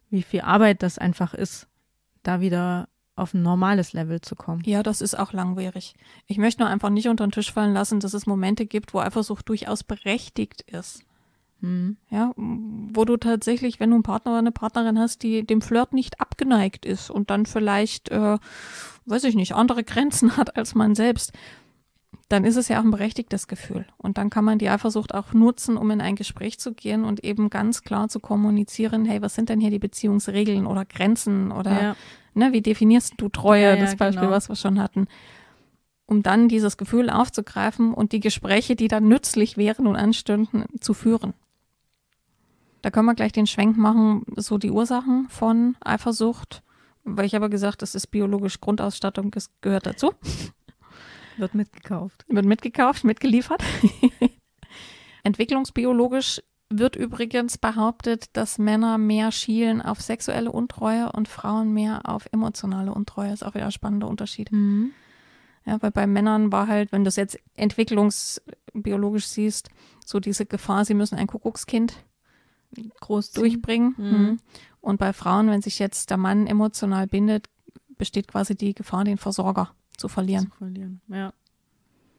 Wie viel Arbeit das einfach ist, da wieder auf ein normales Level zu kommen. Ja, das ist auch langwierig. Ich möchte nur einfach nicht unter den Tisch fallen lassen, dass es Momente gibt, wo Eifersucht durchaus berechtigt ist. Hm. Ja, wo du tatsächlich, wenn du einen Partner oder eine Partnerin hast, die dem Flirt nicht abgeneigt ist und dann vielleicht, äh, weiß ich nicht, andere Grenzen hat als man selbst, dann ist es ja auch ein berechtigtes Gefühl. Und dann kann man die Eifersucht auch nutzen, um in ein Gespräch zu gehen und eben ganz klar zu kommunizieren, hey, was sind denn hier die Beziehungsregeln oder Grenzen oder ja ne, wie definierst du Treue, ja, ja, das Beispiel, genau. was wir schon hatten, um dann dieses Gefühl aufzugreifen und die Gespräche, die dann nützlich wären und anstünden, zu führen. Da können wir gleich den Schwenk machen, so die Ursachen von Eifersucht, weil ich habe gesagt, das ist biologisch Grundausstattung, das gehört dazu. Wird mitgekauft. Wird mitgekauft, mitgeliefert. Entwicklungsbiologisch wird übrigens behauptet, dass Männer mehr schielen auf sexuelle Untreue und Frauen mehr auf emotionale Untreue. Ist auch wieder ein spannender Unterschied. Mhm. Ja, weil bei Männern war halt, wenn du es jetzt entwicklungsbiologisch siehst, so diese Gefahr, sie müssen ein Kuckuckskind groß durchbringen. Mhm. mhm. Und bei Frauen, wenn sich jetzt der Mann emotional bindet, besteht quasi die Gefahr, den Versorger zu verlieren. Zu verlieren, ja.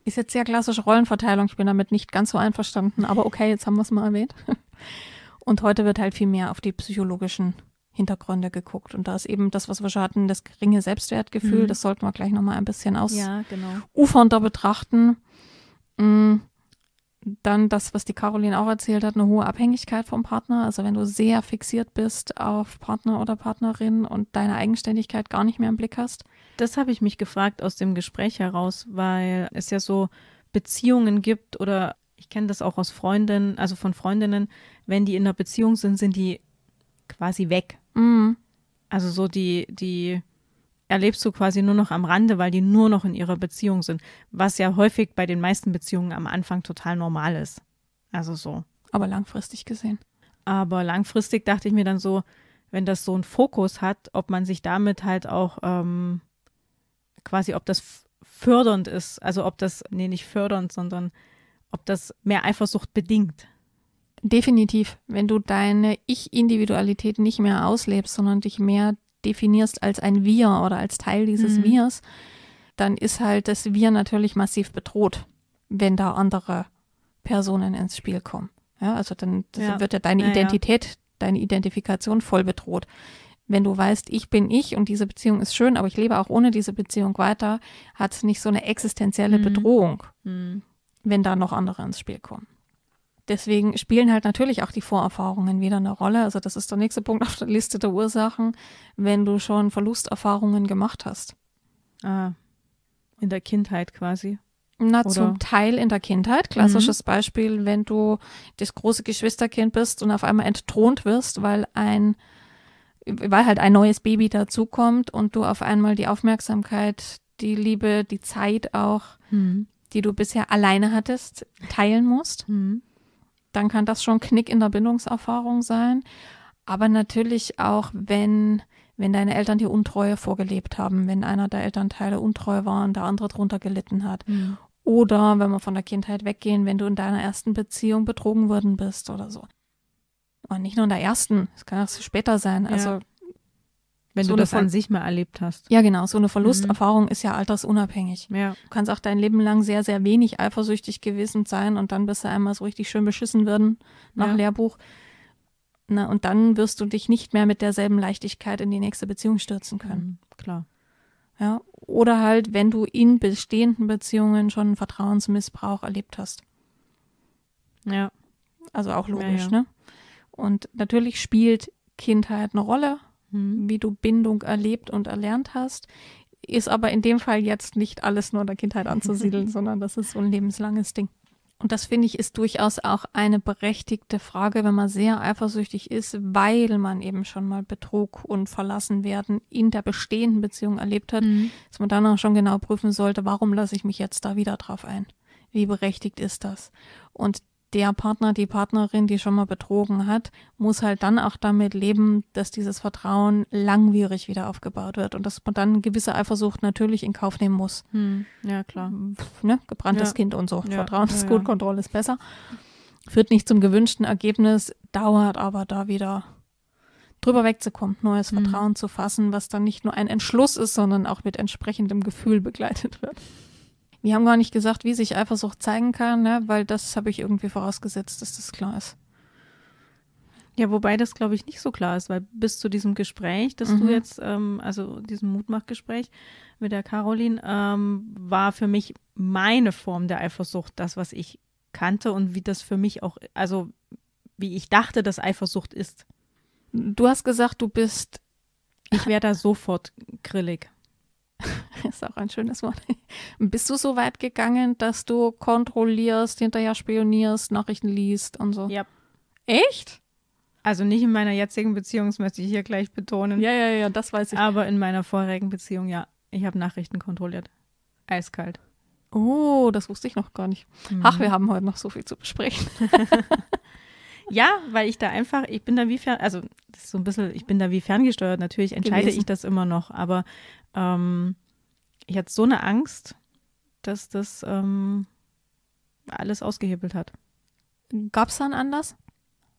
Ist jetzt sehr klassische Rollenverteilung. Ich bin damit nicht ganz so einverstanden, aber okay, jetzt haben wir es mal erwähnt. Und heute wird halt viel mehr auf die psychologischen Hintergründe geguckt. Und da ist eben das, was wir schon hatten, das geringe Selbstwertgefühl, mhm. das sollten wir gleich nochmal ein bisschen aus ja, genau. betrachten. Mhm dann das, was die Caroline auch erzählt hat, eine hohe Abhängigkeit vom Partner. Also wenn du sehr fixiert bist auf Partner oder Partnerin und deine Eigenständigkeit gar nicht mehr im Blick hast. Das habe ich mich gefragt aus dem Gespräch heraus, weil es ja so Beziehungen gibt oder ich kenne das auch aus Freundinnen, also von Freundinnen, wenn die in einer Beziehung sind, sind die quasi weg. Mhm. Also so die, die erlebst du quasi nur noch am Rande, weil die nur noch in ihrer Beziehung sind, was ja häufig bei den meisten Beziehungen am Anfang total normal ist. Also so. Aber langfristig gesehen. Aber langfristig dachte ich mir dann so, wenn das so einen Fokus hat, ob man sich damit halt auch ähm, quasi, ob das fördernd ist, also ob das, nee, nicht fördernd, sondern ob das mehr Eifersucht bedingt. Definitiv, wenn du deine Ich-Individualität nicht mehr auslebst, sondern dich mehr definierst als ein Wir oder als Teil dieses mhm. Wirs, dann ist halt das Wir natürlich massiv bedroht, wenn da andere Personen ins Spiel kommen. Ja, also dann ja. wird ja deine ja, Identität, ja. deine Identifikation voll bedroht. Wenn du weißt, ich bin ich und diese Beziehung ist schön, aber ich lebe auch ohne diese Beziehung weiter, hat es nicht so eine existenzielle mhm. Bedrohung, mhm. wenn da noch andere ins Spiel kommen. Deswegen spielen halt natürlich auch die Vorerfahrungen wieder eine Rolle. Also das ist der nächste Punkt auf der Liste der Ursachen, wenn du schon Verlusterfahrungen gemacht hast. Ah, in der Kindheit quasi. Na, Oder? zum Teil in der Kindheit. Klassisches mhm. Beispiel, wenn du das große Geschwisterkind bist und auf einmal entthront wirst, weil ein, weil halt ein neues Baby dazukommt und du auf einmal die Aufmerksamkeit, die Liebe, die Zeit auch, mhm. die du bisher alleine hattest, teilen musst. Mhm dann kann das schon Knick in der Bindungserfahrung sein. Aber natürlich auch, wenn, wenn deine Eltern dir Untreue vorgelebt haben, wenn einer der Elternteile untreu war und der andere drunter gelitten hat. Mhm. Oder wenn wir von der Kindheit weggehen, wenn du in deiner ersten Beziehung betrogen worden bist oder so. Und nicht nur in der ersten, es kann auch später sein. Ja. Also wenn so du das an sich mal erlebt hast. Ja, genau. So eine mhm. Verlusterfahrung mhm. ist ja altersunabhängig. Ja. Du kannst auch dein Leben lang sehr, sehr wenig eifersüchtig gewesen sein und dann bist du einmal so richtig schön beschissen werden nach ja. Lehrbuch. Na, und dann wirst du dich nicht mehr mit derselben Leichtigkeit in die nächste Beziehung stürzen können. Mhm, klar. Ja, oder halt, wenn du in bestehenden Beziehungen schon Vertrauensmissbrauch erlebt hast. Ja. Also auch logisch, ja, ja. ne? Und natürlich spielt Kindheit eine Rolle, mhm. wie du Bindung erlebt und erlernt hast. Ist aber in dem Fall jetzt nicht alles nur der Kindheit anzusiedeln, sondern das ist so ein lebenslanges Ding. Und das finde ich ist durchaus auch eine berechtigte Frage, wenn man sehr eifersüchtig ist, weil man eben schon mal Betrug und Verlassenwerden in der bestehenden Beziehung erlebt hat, mhm. dass man dann auch schon genau prüfen sollte, warum lasse ich mich jetzt da wieder drauf ein? Wie berechtigt ist das? Und der Partner, die Partnerin, die schon mal betrogen hat, muss halt dann auch damit leben, dass dieses Vertrauen langwierig wieder aufgebaut wird und dass man dann gewisse Eifersucht natürlich in Kauf nehmen muss. Hm, ja, klar. Ne? Gebranntes ja. Kind und so. Ja. Vertrauen ist ja, gut, Kontrolle ist besser. Führt nicht zum gewünschten Ergebnis, dauert aber da wieder drüber wegzukommen, neues hm. Vertrauen zu fassen, was dann nicht nur ein Entschluss ist, sondern auch mit entsprechendem Gefühl begleitet wird. Die haben gar nicht gesagt, wie sich Eifersucht zeigen kann, ne? weil das habe ich irgendwie vorausgesetzt, dass das klar ist. Ja, wobei das, glaube ich, nicht so klar ist, weil bis zu diesem Gespräch, das mhm. du jetzt, ähm, also diesem Mutmachgespräch mit der Caroline, ähm, war für mich meine Form der Eifersucht das, was ich kannte und wie das für mich auch, also wie ich dachte, dass Eifersucht ist. Du hast gesagt, du bist. Ich wäre da sofort grillig. ist auch ein schönes Wort. Bist du so weit gegangen, dass du kontrollierst, hinterher spionierst, Nachrichten liest und so? Ja. Echt? Also nicht in meiner jetzigen Beziehung, das möchte ich hier gleich betonen. Ja, ja, ja, das weiß ich. Aber in meiner vorherigen Beziehung, ja. Ich habe Nachrichten kontrolliert. Eiskalt. Oh, das wusste ich noch gar nicht. Mhm. Ach, wir haben heute noch so viel zu besprechen. ja, weil ich da einfach, ich bin da wie fern, also das ist so ein bisschen, ich bin da wie ferngesteuert. Natürlich entscheide Gelesen. ich das immer noch, aber ähm, ich hatte so eine Angst, dass das ähm, alles ausgehebelt hat. Gab es da einen Anlass?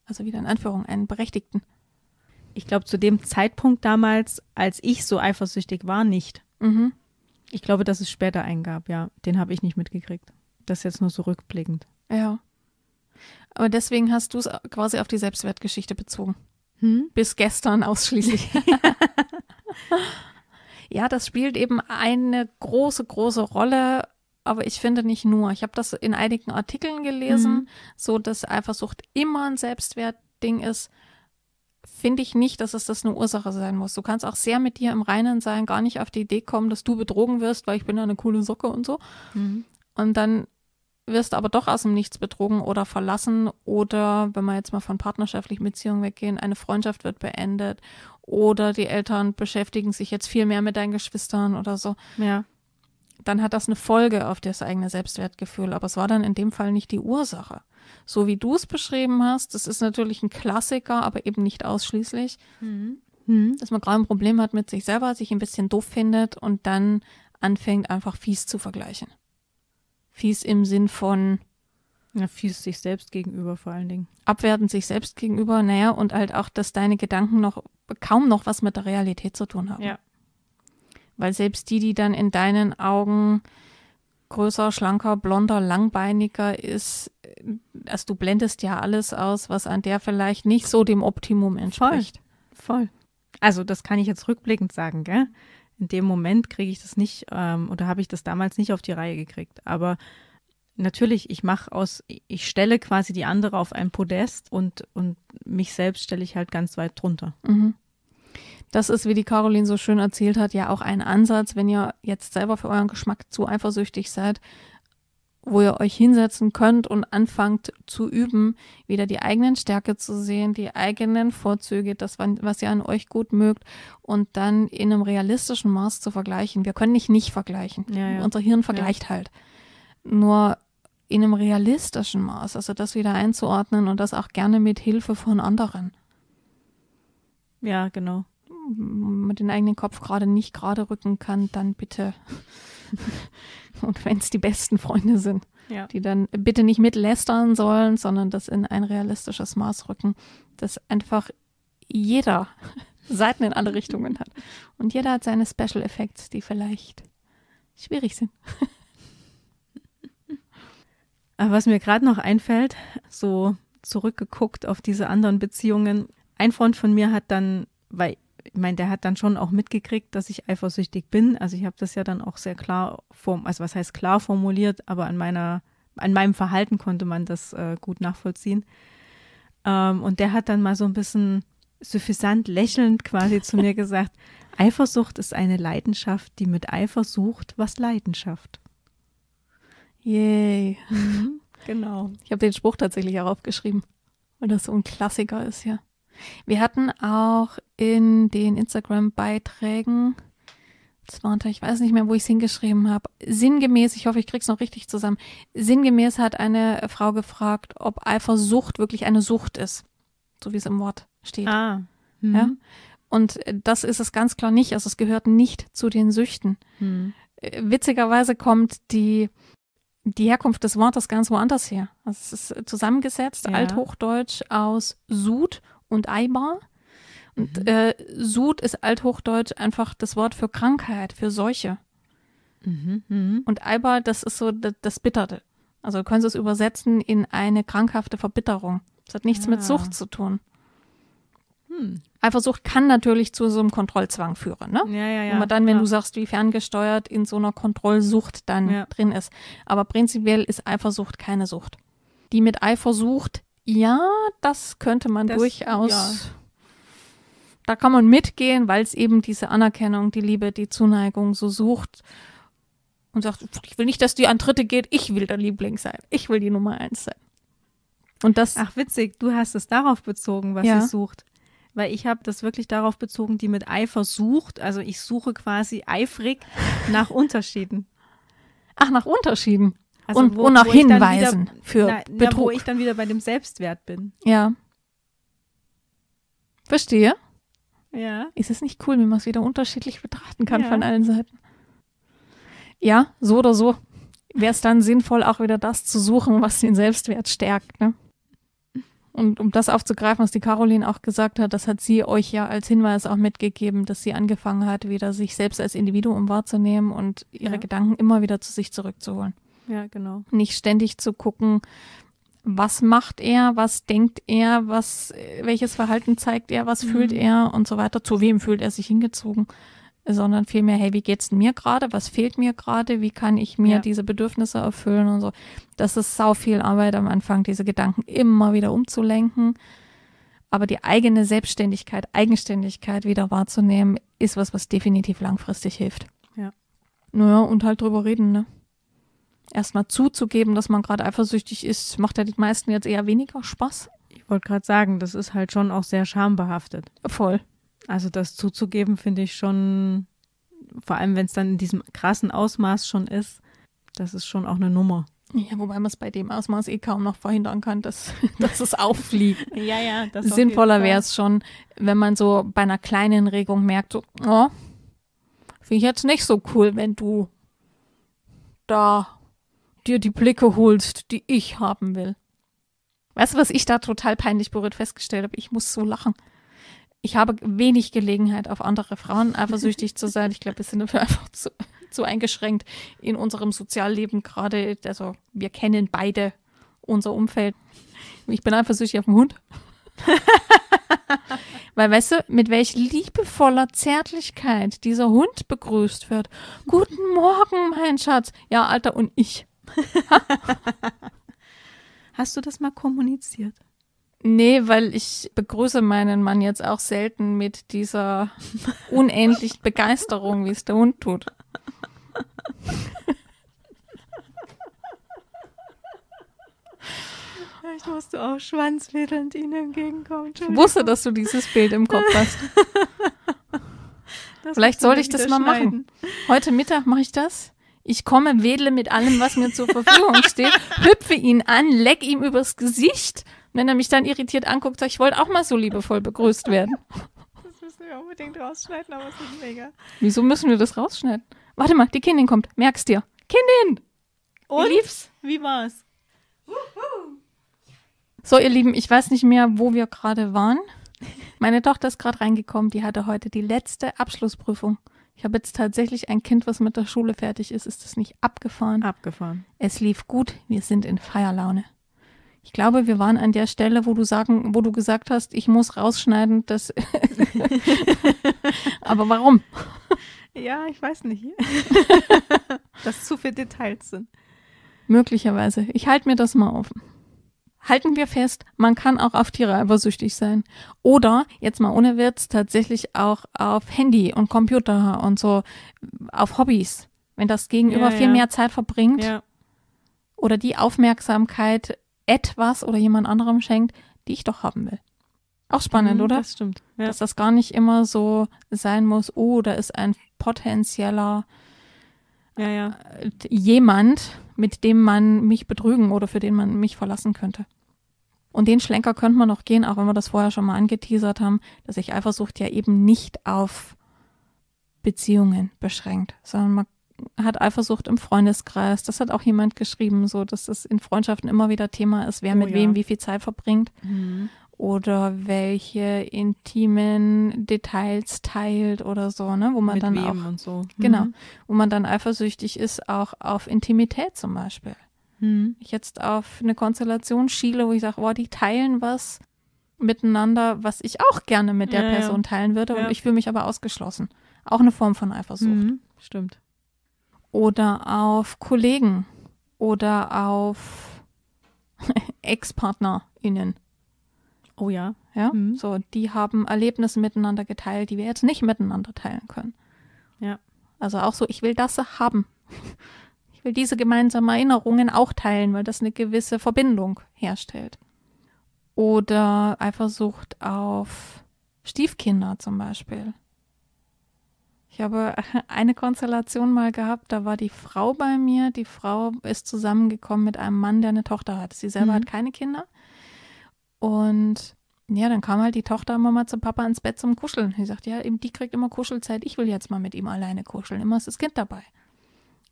Also wieder in Anführung, einen berechtigten. Ich glaube, zu dem Zeitpunkt damals, als ich so eifersüchtig war, nicht. Mhm. Ich glaube, dass es später einen gab, ja. Den habe ich nicht mitgekriegt. Das jetzt nur so rückblickend. Ja. Aber deswegen hast du es quasi auf die Selbstwertgeschichte bezogen. Hm? Bis gestern ausschließlich. Ja, das spielt eben eine große, große Rolle, aber ich finde nicht nur. Ich habe das in einigen Artikeln gelesen, mhm. so dass Eifersucht immer ein Selbstwertding ist. Finde ich nicht, dass es das eine Ursache sein muss. Du kannst auch sehr mit dir im Reinen sein, gar nicht auf die Idee kommen, dass du betrogen wirst, weil ich bin ja eine coole Socke und so. Mhm. Und dann wirst aber doch aus dem Nichts betrogen oder verlassen oder, wenn wir jetzt mal von partnerschaftlichen Beziehungen weggehen, eine Freundschaft wird beendet oder die Eltern beschäftigen sich jetzt viel mehr mit deinen Geschwistern oder so. Ja. Dann hat das eine Folge auf das eigene Selbstwertgefühl, aber es war dann in dem Fall nicht die Ursache. So wie du es beschrieben hast, das ist natürlich ein Klassiker, aber eben nicht ausschließlich, mhm. mhm. dass man gerade ein Problem hat mit sich selber, sich ein bisschen doof findet und dann anfängt einfach fies zu vergleichen. Fies im Sinn von. Ja, fies sich selbst gegenüber vor allen Dingen. Abwertend sich selbst gegenüber, naja, und halt auch, dass deine Gedanken noch kaum noch was mit der Realität zu tun haben. Ja. Weil selbst die, die dann in deinen Augen größer, schlanker, blonder, langbeiniger ist, also du blendest ja alles aus, was an der vielleicht nicht so dem Optimum entspricht. Voll. Voll. Also das kann ich jetzt rückblickend sagen, gell? in dem Moment kriege ich das nicht ähm, oder habe ich das damals nicht auf die Reihe gekriegt. Aber natürlich, ich mache aus, ich stelle quasi die andere auf ein Podest und, und mich selbst stelle ich halt ganz weit drunter. Mhm. Das ist, wie die Caroline so schön erzählt hat, ja auch ein Ansatz, wenn ihr jetzt selber für euren Geschmack zu eifersüchtig seid, wo ihr euch hinsetzen könnt und anfangt zu üben, wieder die eigenen Stärke zu sehen, die eigenen Vorzüge, das, was ihr an euch gut mögt und dann in einem realistischen Maß zu vergleichen. Wir können nicht nicht vergleichen. Ja, ja. Unser Hirn vergleicht ja. halt. Nur in einem realistischen Maß, also das wieder einzuordnen und das auch gerne mit Hilfe von anderen. Ja, genau. Wenn man den eigenen Kopf gerade nicht gerade rücken kann, dann bitte und wenn es die besten Freunde sind, ja. die dann bitte nicht mitlästern sollen, sondern das in ein realistisches Maß rücken, dass einfach jeder Seiten in alle Richtungen hat. Und jeder hat seine Special Effects, die vielleicht schwierig sind. Aber was mir gerade noch einfällt, so zurückgeguckt auf diese anderen Beziehungen, ein Freund von mir hat dann, weil ich meine, der hat dann schon auch mitgekriegt, dass ich eifersüchtig bin. Also ich habe das ja dann auch sehr klar, form, also was heißt klar formuliert, aber an meiner, an meinem Verhalten konnte man das äh, gut nachvollziehen. Ähm, und der hat dann mal so ein bisschen suffisant lächelnd quasi zu mir gesagt, Eifersucht ist eine Leidenschaft, die mit Eifer sucht, was Leidenschaft. Yay. Mhm, genau. Ich habe den Spruch tatsächlich auch aufgeschrieben, weil das so ein Klassiker ist, ja. Wir hatten auch in den Instagram-Beiträgen, ich weiß nicht mehr, wo ich es hingeschrieben habe, sinngemäß, ich hoffe, ich kriege es noch richtig zusammen, sinngemäß hat eine Frau gefragt, ob Eifersucht wirklich eine Sucht ist, so wie es im Wort steht. Ah. Mhm. Ja? Und das ist es ganz klar nicht. Also es gehört nicht zu den Süchten. Mhm. Äh, witzigerweise kommt die, die Herkunft des Wortes ganz woanders her. Also es ist zusammengesetzt, ja. althochdeutsch aus Sud und Eibar. Und mhm. äh, Sud ist althochdeutsch einfach das Wort für Krankheit, für Seuche. Mhm, mh. Und Eibar, das ist so das, das Bitterte. Also können Sie es übersetzen in eine krankhafte Verbitterung. Das hat nichts ja. mit ah. Sucht zu tun. Hm. Eifersucht kann natürlich zu so einem Kontrollzwang führen. Ne? Ja, ja, ja. man dann, wenn ja. du sagst, wie ferngesteuert in so einer Kontrollsucht dann ja. drin ist. Aber prinzipiell ist Eifersucht keine Sucht. Die mit Eifersucht ja, das könnte man das, durchaus. Ja. Da kann man mitgehen, weil es eben diese Anerkennung, die Liebe, die Zuneigung so sucht und sagt, ich will nicht, dass die an Dritte geht, ich will der Liebling sein. Ich will die Nummer eins sein. Und das. Ach, witzig, du hast es darauf bezogen, was ja. sie sucht. Weil ich habe das wirklich darauf bezogen, die mit Eifer sucht. Also ich suche quasi eifrig nach Unterschieden. Ach, nach Unterschieden? Also und, wo, und auch hinweisen wieder, für na, Betrug. Na, wo ich dann wieder bei dem Selbstwert bin. Ja. Verstehe. Ja. Ist es nicht cool, wenn man es wieder unterschiedlich betrachten kann ja. von allen Seiten? Ja, so oder so wäre es dann sinnvoll, auch wieder das zu suchen, was den Selbstwert stärkt. Ne? Und um das aufzugreifen, was die Caroline auch gesagt hat, das hat sie euch ja als Hinweis auch mitgegeben, dass sie angefangen hat, wieder sich selbst als Individuum wahrzunehmen und ihre ja. Gedanken immer wieder zu sich zurückzuholen. Ja, genau. Nicht ständig zu gucken, was macht er, was denkt er, was, äh, welches Verhalten zeigt er, was mhm. fühlt er und so weiter, zu wem fühlt er sich hingezogen, sondern vielmehr, hey, wie geht's mir gerade, was fehlt mir gerade, wie kann ich mir ja. diese Bedürfnisse erfüllen und so. Das ist sau viel Arbeit am Anfang, diese Gedanken immer wieder umzulenken. Aber die eigene Selbstständigkeit, Eigenständigkeit wieder wahrzunehmen, ist was, was definitiv langfristig hilft. Ja. Naja, und halt drüber reden, ne? erstmal zuzugeben, dass man gerade eifersüchtig ist, macht ja den meisten jetzt eher weniger Spaß. Ich wollte gerade sagen, das ist halt schon auch sehr schambehaftet. Voll. Also das zuzugeben finde ich schon, vor allem wenn es dann in diesem krassen Ausmaß schon ist, das ist schon auch eine Nummer. Ja, wobei man es bei dem Ausmaß eh kaum noch verhindern kann, dass, dass es auffliegt. ja, ja. Das Sinnvoller wäre es schon, wenn man so bei einer kleinen Regung merkt, so, oh, finde ich jetzt nicht so cool, wenn du da dir die Blicke holst, die ich haben will. Weißt du, was ich da total peinlich berührt festgestellt habe? Ich muss so lachen. Ich habe wenig Gelegenheit, auf andere Frauen eifersüchtig zu sein. Ich glaube, wir sind dafür einfach zu, zu eingeschränkt in unserem Sozialleben gerade. Also wir kennen beide unser Umfeld. Ich bin eifersüchtig auf den Hund. Weil, weißt du, mit welch liebevoller Zärtlichkeit dieser Hund begrüßt wird. Guten Morgen, mein Schatz. Ja, Alter, und ich. Hast du das mal kommuniziert? Nee, weil ich begrüße meinen Mann jetzt auch selten mit dieser unendlichen Begeisterung, wie es der Hund tut. Vielleicht musst du auch schwanzwedelnd ihnen entgegenkommen. Ich wusste, dass du dieses Bild im Kopf hast. Das Vielleicht sollte ich das mal machen. Heute Mittag mache ich das. Ich komme, wedle mit allem, was mir zur Verfügung steht, hüpfe ihn an, leck ihm übers Gesicht. Und wenn er mich dann irritiert anguckt, sage ich wollte auch mal so liebevoll begrüßt werden. Das müssen wir unbedingt rausschneiden, aber es ist mega. Wieso müssen wir das rausschneiden? Warte mal, die Kindin kommt. Merk's dir. Kindin! Und? Lieb's. Wie war's? So, ihr Lieben, ich weiß nicht mehr, wo wir gerade waren. Meine Tochter ist gerade reingekommen, die hatte heute die letzte Abschlussprüfung. Ich habe jetzt tatsächlich ein Kind, was mit der Schule fertig ist. Ist das nicht abgefahren? Abgefahren. Es lief gut. Wir sind in Feierlaune. Ich glaube, wir waren an der Stelle, wo du sagen, wo du gesagt hast, ich muss rausschneiden, das. Aber warum? Ja, ich weiß nicht. Dass zu viele Details sind. Möglicherweise. Ich halte mir das mal offen halten wir fest, man kann auch auf Tiere eifersüchtig sein. Oder, jetzt mal ohne Witz, tatsächlich auch auf Handy und Computer und so, auf Hobbys. Wenn das Gegenüber ja, ja. viel mehr Zeit verbringt ja. oder die Aufmerksamkeit etwas oder jemand anderem schenkt, die ich doch haben will. Auch spannend, mhm, oder? Das stimmt. Ja. Dass das gar nicht immer so sein muss, oh, da ist ein potenzieller ja, ja. jemand, mit dem man mich betrügen oder für den man mich verlassen könnte. Und den Schlenker könnte man noch gehen, auch wenn wir das vorher schon mal angeteasert haben, dass sich Eifersucht ja eben nicht auf Beziehungen beschränkt, sondern man hat Eifersucht im Freundeskreis. Das hat auch jemand geschrieben, so dass das in Freundschaften immer wieder Thema ist, wer oh, mit ja. wem wie viel Zeit verbringt. Mhm oder welche intimen Details teilt oder so, ne, wo man Mit dann wem auch und so. genau, mhm. wo man dann eifersüchtig ist auch auf Intimität zum Beispiel. Mhm. Ich jetzt auf eine Konstellation schiele, wo ich sage, wow, die teilen was miteinander, was ich auch gerne mit der ja, Person teilen würde ja. und ich fühle mich aber ausgeschlossen. Auch eine Form von Eifersucht. Mhm, stimmt. Oder auf Kollegen oder auf Ex-PartnerInnen. Oh ja. Ja. Mhm. So, die haben Erlebnisse miteinander geteilt, die wir jetzt nicht miteinander teilen können. Ja. Also auch so, ich will das haben. Ich will diese gemeinsamen Erinnerungen auch teilen, weil das eine gewisse Verbindung herstellt. Oder Eifersucht auf Stiefkinder zum Beispiel. Ich habe eine Konstellation mal gehabt, da war die Frau bei mir. Die Frau ist zusammengekommen mit einem Mann, der eine Tochter hat. Sie selber mhm. hat keine Kinder. Und ja, dann kam halt die Tochter immer mal zu Papa ins Bett zum Kuscheln. Die sagt, ja, eben die kriegt immer Kuschelzeit. Ich will jetzt mal mit ihm alleine kuscheln. Immer ist das Kind dabei.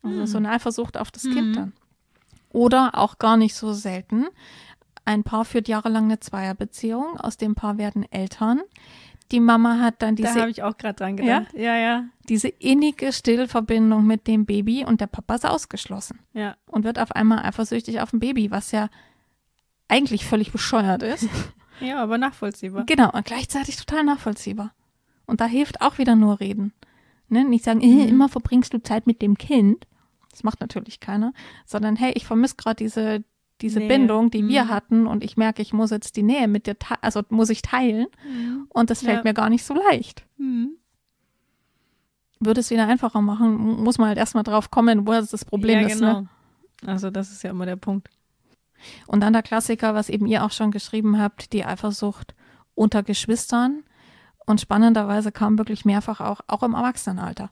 Also mhm. so eine Eifersucht auf das mhm. Kind hm. dann. Oder auch gar nicht so selten. Ein Paar führt jahrelang eine Zweierbeziehung. Aus dem Paar werden Eltern. Die Mama hat dann diese. Da habe ich auch gerade dran gedacht. Ja? ja, ja. Diese innige Stillverbindung mit dem Baby und der Papa ist ausgeschlossen. Ja. Und wird auf einmal eifersüchtig auf ein Baby, was ja eigentlich völlig bescheuert ist. ja, aber nachvollziehbar. Genau, und gleichzeitig total nachvollziehbar. Und da hilft auch wieder nur reden. Ne? Nicht sagen, äh, mhm. immer verbringst du Zeit mit dem Kind. Das macht natürlich keiner. Sondern, hey, ich vermisse gerade diese, diese Nähe. Bindung, die mhm. wir hatten und ich merke, ich muss jetzt die Nähe mit dir, also muss ich teilen. Mhm. Und das fällt ja. mir gar nicht so leicht. Mhm. Würde es wieder einfacher machen, muss man halt erstmal drauf kommen, wo das Problem ja, ist. Ne? Genau. Ne? Also das ist ja immer der Punkt. Und dann der Klassiker, was eben ihr auch schon geschrieben habt, die Eifersucht unter Geschwistern. Und spannenderweise kam wirklich mehrfach auch, auch im Erwachsenenalter.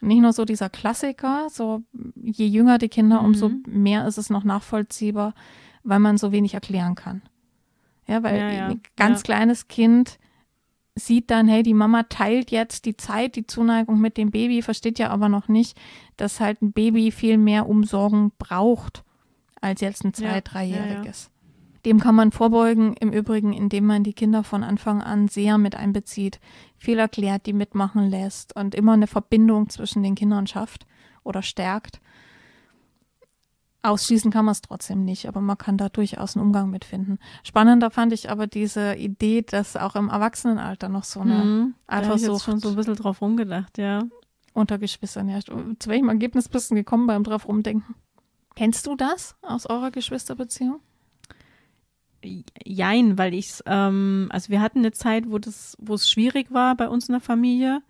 Nicht nur so dieser Klassiker, so je jünger die Kinder, mhm. umso mehr ist es noch nachvollziehbar, weil man so wenig erklären kann. Ja, weil ja, ja. ein ganz ja. kleines Kind sieht dann, hey, die Mama teilt jetzt die Zeit, die Zuneigung mit dem Baby, versteht ja aber noch nicht, dass halt ein Baby viel mehr Umsorgen braucht als jetzt ein zwei-, ja. dreijähriges. Ja, Dem kann man vorbeugen, im Übrigen, indem man die Kinder von Anfang an sehr mit einbezieht, viel erklärt, die mitmachen lässt und immer eine Verbindung zwischen den Kindern schafft oder stärkt. Ausschließen kann man es trotzdem nicht, aber man kann da durchaus einen Umgang mitfinden. Spannender fand ich aber diese Idee, dass auch im Erwachsenenalter noch so eine mhm, Eifersucht. Ich ich schon so ein bisschen drauf rumgedacht, ja. Unter Geschwistern herrscht. Zu welchem Ergebnis bist du gekommen beim drauf rumdenken? Kennst du das aus eurer Geschwisterbeziehung? Jein, weil ich ähm, also wir hatten eine Zeit, wo das, wo es schwierig war bei uns in der Familie,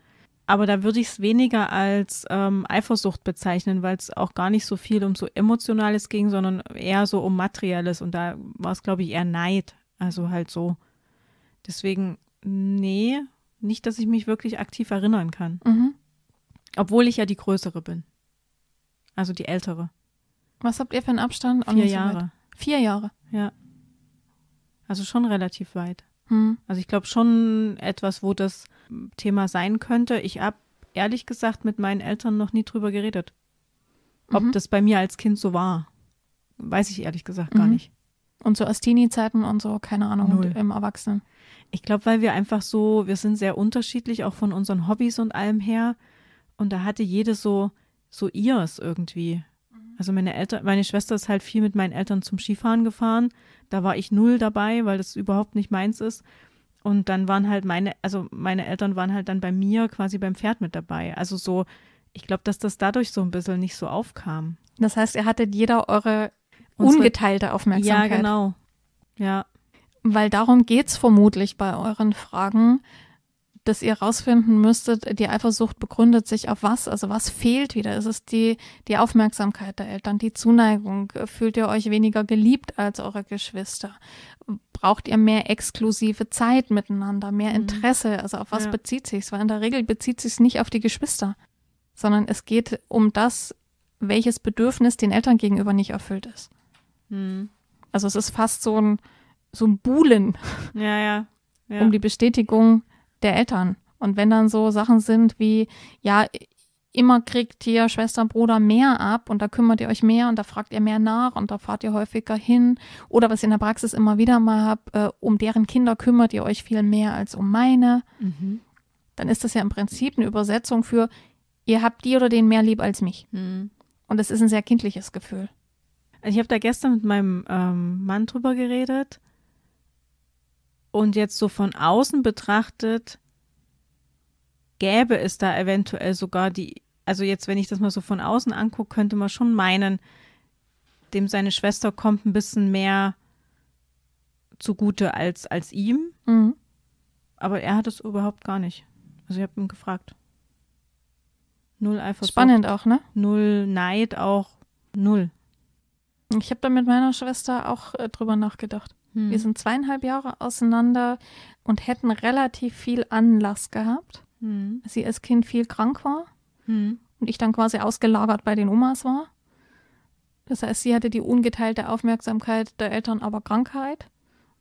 aber da würde ich es weniger als ähm, Eifersucht bezeichnen, weil es auch gar nicht so viel um so Emotionales ging, sondern eher so um Materielles und da war es, glaube ich, eher Neid. Also halt so. Deswegen, nee, nicht, dass ich mich wirklich aktiv erinnern kann. Mhm. Obwohl ich ja die größere bin. Also die ältere. Was habt ihr für einen Abstand? Vier Jahre. Weit. Vier Jahre. Ja. Also schon relativ weit. Hm. Also ich glaube schon etwas, wo das Thema sein könnte. Ich habe ehrlich gesagt mit meinen Eltern noch nie drüber geredet. Ob mhm. das bei mir als Kind so war, weiß ich ehrlich gesagt gar mhm. nicht. Und so aus Teenie-Zeiten und so, keine Ahnung, im Erwachsenen. Ich glaube, weil wir einfach so, wir sind sehr unterschiedlich, auch von unseren Hobbys und allem her. Und da hatte jede so, so ihrs irgendwie. Also meine Eltern, meine Schwester ist halt viel mit meinen Eltern zum Skifahren gefahren. Da war ich null dabei, weil das überhaupt nicht meins ist. Und dann waren halt meine, also meine Eltern waren halt dann bei mir quasi beim Pferd mit dabei. Also so, ich glaube, dass das dadurch so ein bisschen nicht so aufkam. Das heißt, ihr hattet jeder eure ungeteilte Aufmerksamkeit. Ja, genau. Ja. Weil darum geht es vermutlich bei euren Fragen, dass ihr rausfinden müsstet, die Eifersucht begründet sich auf was? Also was fehlt wieder? Ist es die, die Aufmerksamkeit der Eltern, die Zuneigung? Fühlt ihr euch weniger geliebt als eure Geschwister? Braucht ihr mehr exklusive Zeit miteinander, mehr mhm. Interesse? Also auf was ja. bezieht sich's? Weil in der Regel bezieht sich's nicht auf die Geschwister, sondern es geht um das, welches Bedürfnis den Eltern gegenüber nicht erfüllt ist. Mhm. Also es ist fast so ein, so ein Buhlen ja, ja, ja. um die Bestätigung der Eltern. Und wenn dann so Sachen sind wie, ja, immer kriegt ihr Schwester, Bruder mehr ab und da kümmert ihr euch mehr und da fragt ihr mehr nach und da fahrt ihr häufiger hin. Oder was ich in der Praxis immer wieder mal hab, äh, um deren Kinder kümmert ihr euch viel mehr als um meine. Mhm. Dann ist das ja im Prinzip eine Übersetzung für, ihr habt die oder den mehr lieb als mich. Mhm. Und das ist ein sehr kindliches Gefühl. Also ich habe da gestern mit meinem ähm, Mann drüber geredet und jetzt so von außen betrachtet, gäbe es da eventuell sogar die, also jetzt, wenn ich das mal so von außen angucke, könnte man schon meinen, dem seine Schwester kommt ein bisschen mehr zugute als, als ihm. Mhm. Aber er hat es überhaupt gar nicht. Also ich habe ihn gefragt. Null Eifersucht. Spannend auch, ne? Null Neid auch. Null. Ich habe da mit meiner Schwester auch äh, drüber nachgedacht. Hm. Wir sind zweieinhalb Jahre auseinander und hätten relativ viel Anlass gehabt. Hm. Sie als Kind viel krank war hm. und ich dann quasi ausgelagert bei den Omas war. Das heißt, sie hatte die ungeteilte Aufmerksamkeit der Eltern, aber Krankheit.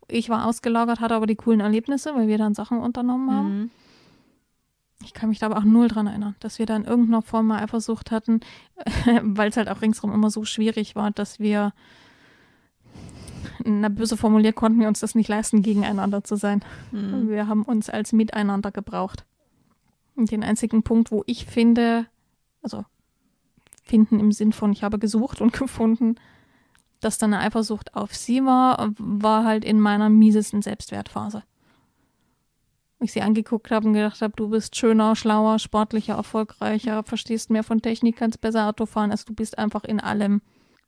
Ich war ausgelagert, hatte aber die coolen Erlebnisse, weil wir dann Sachen unternommen haben. Hm. Ich kann mich da aber auch null dran erinnern, dass wir dann in irgendeiner Form mal versucht hatten, weil es halt auch ringsherum immer so schwierig war, dass wir na böse formuliert, konnten wir uns das nicht leisten, gegeneinander zu sein. Mhm. Wir haben uns als Miteinander gebraucht. Und den einzigen Punkt, wo ich finde, also finden im Sinn von, ich habe gesucht und gefunden, dass da eine Eifersucht auf sie war, war halt in meiner miesesten Selbstwertphase. Ich sie angeguckt habe und gedacht habe, du bist schöner, schlauer, sportlicher, erfolgreicher, verstehst mehr von Technik, kannst besser Auto fahren, also du bist einfach in allem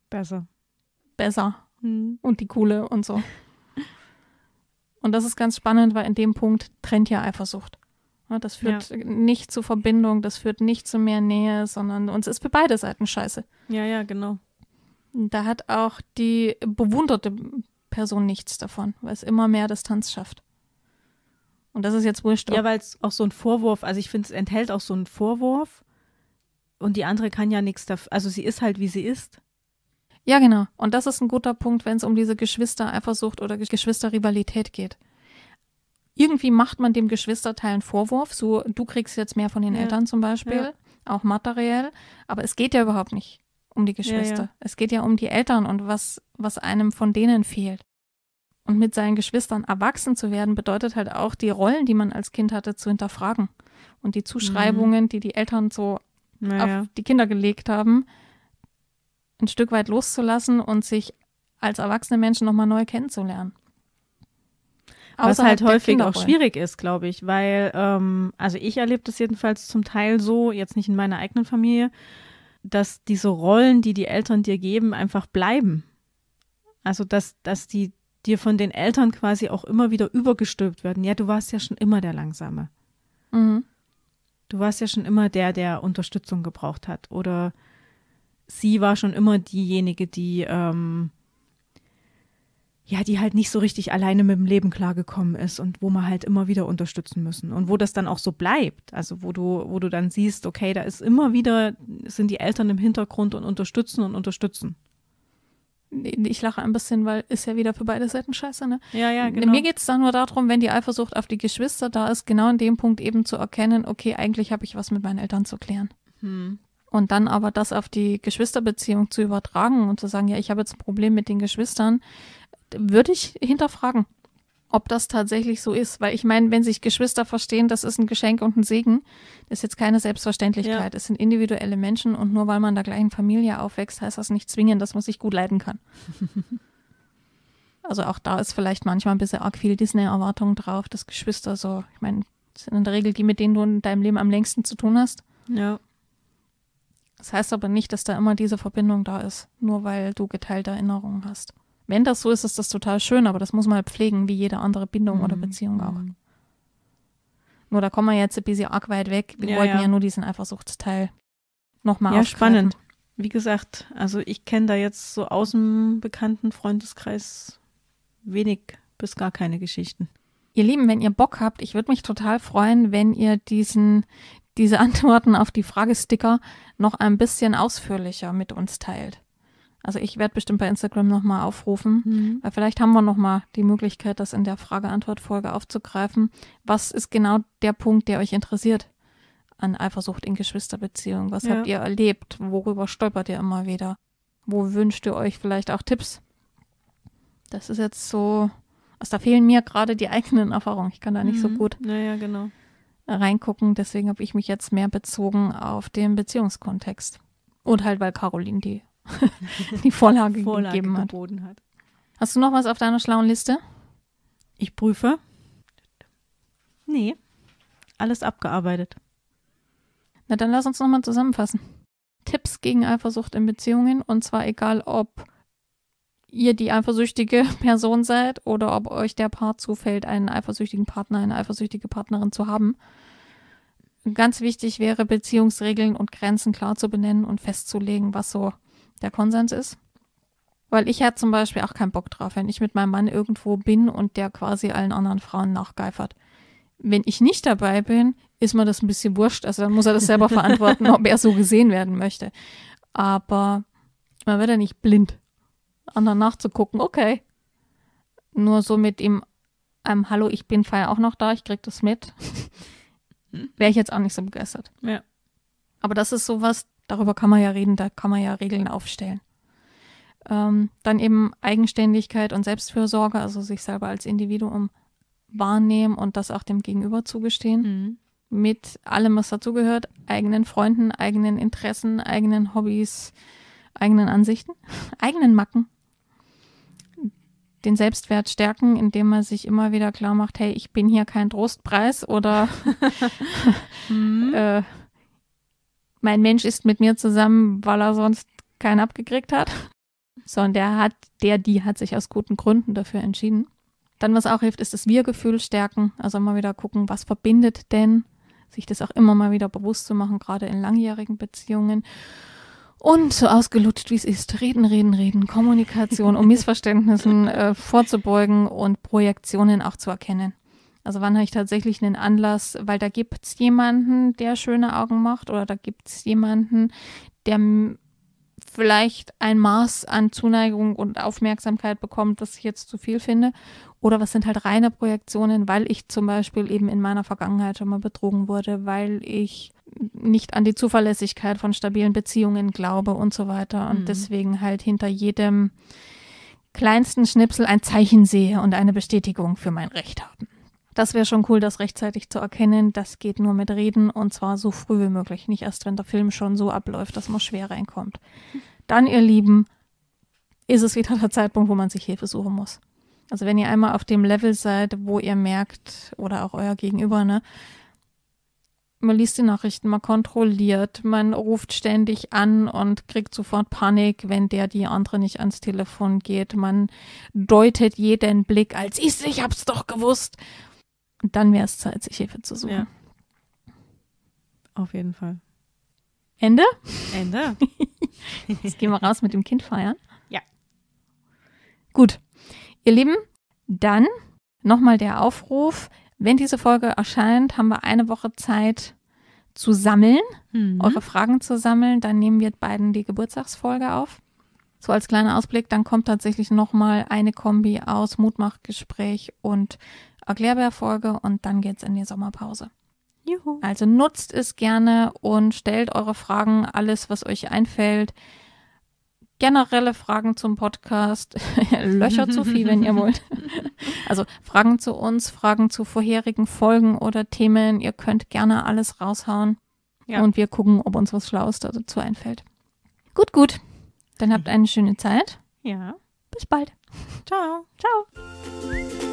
besser. Besser. Mhm. und die coole und so. Und das ist ganz spannend, weil in dem Punkt trennt ja Eifersucht. Das führt ja. nicht zu Verbindung, das führt nicht zu mehr Nähe, sondern uns ist für beide Seiten scheiße. Ja, ja, genau. Da hat auch die bewunderte Person nichts davon, weil es immer mehr Distanz schafft. Und das ist jetzt wurscht. Ja, weil es auch so ein Vorwurf, also ich finde, es enthält auch so einen Vorwurf und die andere kann ja nichts dafür, also sie ist halt, wie sie ist. Ja, genau. Und das ist ein guter Punkt, wenn es um diese Geschwister-Eifersucht oder Geschwister-Rivalität geht. Irgendwie macht man dem Geschwisterteil einen Vorwurf, so du kriegst jetzt mehr von den ja. Eltern zum Beispiel, ja. auch materiell, aber es geht ja überhaupt nicht um die Geschwister. Ja, es geht ja um die Eltern und was, was einem von denen fehlt. Und mit seinen Geschwistern erwachsen zu werden, bedeutet halt auch, die Rollen, die man als Kind hatte, zu hinterfragen. Und die mhm. Zuschreibungen, mhm. die die Eltern so auf die Kinder gelegt haben, ein Stück weit loszulassen und sich als erwachsene Menschen nochmal neu kennenzulernen. Was halt häufig auch schwierig ist, glaube ich, weil, ähm, also ich erlebe das jedenfalls zum Teil so, jetzt nicht in meiner eigenen Familie, dass diese Rollen, die die Eltern dir geben, einfach bleiben. Also, dass, dass die dir von den Eltern quasi auch immer wieder übergestülpt werden. Ja, du warst ja schon immer der Langsame. Mhm. Du warst ja schon immer der, der Unterstützung gebraucht hat. Oder sie war schon immer diejenige, die ähm, ja, die halt nicht so richtig alleine mit dem Leben klargekommen ist und wo man halt immer wieder unterstützen müssen und wo das dann auch so bleibt. Also wo du, wo du dann siehst, okay, da ist immer wieder, sind die Eltern im Hintergrund und unterstützen und unterstützen. Ich lache ein bisschen, weil ist ja wieder für beide Seiten scheiße, ne? Ja, ja, genau. Mir geht es dann nur darum, wenn die Eifersucht auf die Geschwister da ist, genau in dem Punkt eben zu erkennen, okay, eigentlich habe ich was mit meinen Eltern zu klären. Hm. Und dann aber das auf die Geschwisterbeziehung zu übertragen und zu sagen, ja, ich habe jetzt ein Problem mit den Geschwistern, würde ich hinterfragen, ob das tatsächlich so ist. Weil ich meine, wenn sich Geschwister verstehen, das ist ein Geschenk und ein Segen, das ist jetzt keine Selbstverständlichkeit. Ja. Es sind individuelle Menschen und nur weil man in der gleichen Familie aufwächst, heißt das nicht zwingend, dass man sich gut leiden kann. also auch da ist vielleicht manchmal ein bisschen arg viel Disney-Erwartung drauf, dass Geschwister so, ich meine, sind in der Regel die, mit denen du in deinem Leben am längsten zu tun hast. Ja. Das heißt aber nicht, dass da immer diese Verbindung da ist, nur weil du geteilte Erinnerungen hast. Wenn das so ist, ist das total schön, aber das muss man halt pflegen, wie jede andere Bindung mhm. oder Beziehung auch. Mhm. Nur da kommen wir jetzt ein bisschen arg weit weg. Wir ja, wollten ja. ja. nur diesen Eifersuchtsteil nochmal Ja, aufgreifen. spannend. Wie gesagt, also ich kenne da jetzt so aus dem bekannten Freundeskreis wenig bis gar keine Geschichten. Ihr Lieben, wenn ihr Bock habt, ich würde mich total freuen, wenn ihr diesen, diese Antworten auf die Fragesticker noch ein bisschen ausführlicher mit uns teilt. Also ich werde bestimmt bei Instagram nochmal aufrufen, mhm. weil vielleicht haben wir nochmal die Möglichkeit, das in der Frage-Antwort-Folge aufzugreifen. Was ist genau der Punkt, der euch interessiert an Eifersucht in Geschwisterbeziehungen? Was ja. habt ihr erlebt? Worüber stolpert ihr immer wieder? Wo wünscht ihr euch vielleicht auch Tipps? Das ist jetzt so, also da fehlen mir gerade die eigenen Erfahrungen. Ich kann da nicht mhm. so gut. Naja, genau reingucken. Deswegen habe ich mich jetzt mehr bezogen auf den Beziehungskontext. Und halt, weil Caroline die, die Vorlage, Vorlage gegeben hat. hat. Hast du noch was auf deiner schlauen Liste? Ich prüfe. Nee, alles abgearbeitet. Na, dann lass uns nochmal zusammenfassen. Tipps gegen Eifersucht in Beziehungen und zwar egal ob ihr die eifersüchtige Person seid oder ob euch der Part zufällt, einen eifersüchtigen Partner, eine eifersüchtige Partnerin zu haben. Ganz wichtig wäre, Beziehungsregeln und Grenzen klar zu benennen und festzulegen, was so der Konsens ist. Weil ich hätte zum Beispiel auch keinen Bock drauf, wenn ich mit meinem Mann irgendwo bin und der quasi allen anderen Frauen nachgeifert. Wenn ich nicht dabei bin, ist mir das ein bisschen wurscht. Also dann muss er das selber verantworten, ob er so gesehen werden möchte. Aber man wird ja nicht blind und danach zu okay. Nur so mit ihm, ähm, hallo, ich bin feier auch noch da, ich krieg das mit. Hm? Wäre ich jetzt auch nicht so begeistert. Ja. Aber das ist sowas, darüber kann man ja reden, da kann man ja Regeln aufstellen. Ähm, dann eben Eigenständigkeit und Selbstfürsorge, also sich selber als Individuum wahrnehmen und das auch dem Gegenüber zugestehen. Mhm. Mit allem, was dazugehört, eigenen Freunden, eigenen Interessen, eigenen Hobbys, eigenen Ansichten, eigenen Macken den Selbstwert stärken, indem man sich immer wieder klar macht, hey, ich bin hier kein Trostpreis oder mhm. äh, mein Mensch ist mit mir zusammen, weil er sonst keinen abgekriegt hat. Sondern der hat, der, die hat sich aus guten Gründen dafür entschieden. Dann, was auch hilft, ist das Wir-Gefühl stärken. Also immer wieder gucken, was verbindet denn, sich das auch immer mal wieder bewusst zu machen, gerade in langjährigen Beziehungen. Und so ausgelutscht, wie es ist, reden, reden, reden, Kommunikation, um Missverständnissen äh, vorzubeugen und Projektionen auch zu erkennen. Also wann habe ich tatsächlich einen Anlass, weil da gibt es jemanden, der schöne Augen macht oder da gibt es jemanden, der vielleicht ein Maß an Zuneigung und Aufmerksamkeit bekommt, das ich jetzt zu viel finde. Oder was sind halt reine Projektionen, weil ich zum Beispiel eben in meiner Vergangenheit schon mal betrogen wurde, weil ich nicht an die Zuverlässigkeit von stabilen Beziehungen glaube und so weiter. Und mhm. deswegen halt hinter jedem kleinsten Schnipsel ein Zeichen sehe und eine Bestätigung für mein Recht haben. Das wäre schon cool, das rechtzeitig zu erkennen. Das geht nur mit Reden und zwar so früh wie möglich. Nicht erst, wenn der Film schon so abläuft, dass man schwer reinkommt. Dann, ihr Lieben, ist es wieder der Zeitpunkt, wo man sich Hilfe suchen muss. Also wenn ihr einmal auf dem Level seid, wo ihr merkt, oder auch euer Gegenüber, ne, man liest die Nachrichten, man kontrolliert, man ruft ständig an und kriegt sofort Panik, wenn der die andere nicht ans Telefon geht. Man deutet jeden Blick als ich, ich hab's doch gewusst. Und dann wäre es Zeit, sich Hilfe zu suchen. Ja. Auf jeden Fall. Ende? Ende. Jetzt gehen wir raus mit dem Kind feiern. Ja. Gut. Ihr Lieben, dann nochmal der Aufruf. Wenn diese Folge erscheint, haben wir eine Woche Zeit zu sammeln, mhm. eure Fragen zu sammeln. Dann nehmen wir beiden die Geburtstagsfolge auf. So als kleiner Ausblick, dann kommt tatsächlich nochmal eine Kombi aus Mutmachgespräch und Erklärbeerfolge und dann geht's in die Sommerpause. Juhu. Also nutzt es gerne und stellt eure Fragen, alles, was euch einfällt. Generelle Fragen zum Podcast, Löcher zu viel, wenn ihr wollt. also Fragen zu uns, Fragen zu vorherigen Folgen oder Themen. Ihr könnt gerne alles raushauen. Ja. Und wir gucken, ob uns was Schlaues dazu einfällt. Gut, gut. Dann habt eine schöne Zeit. Ja. Bis bald. Ciao. Ciao.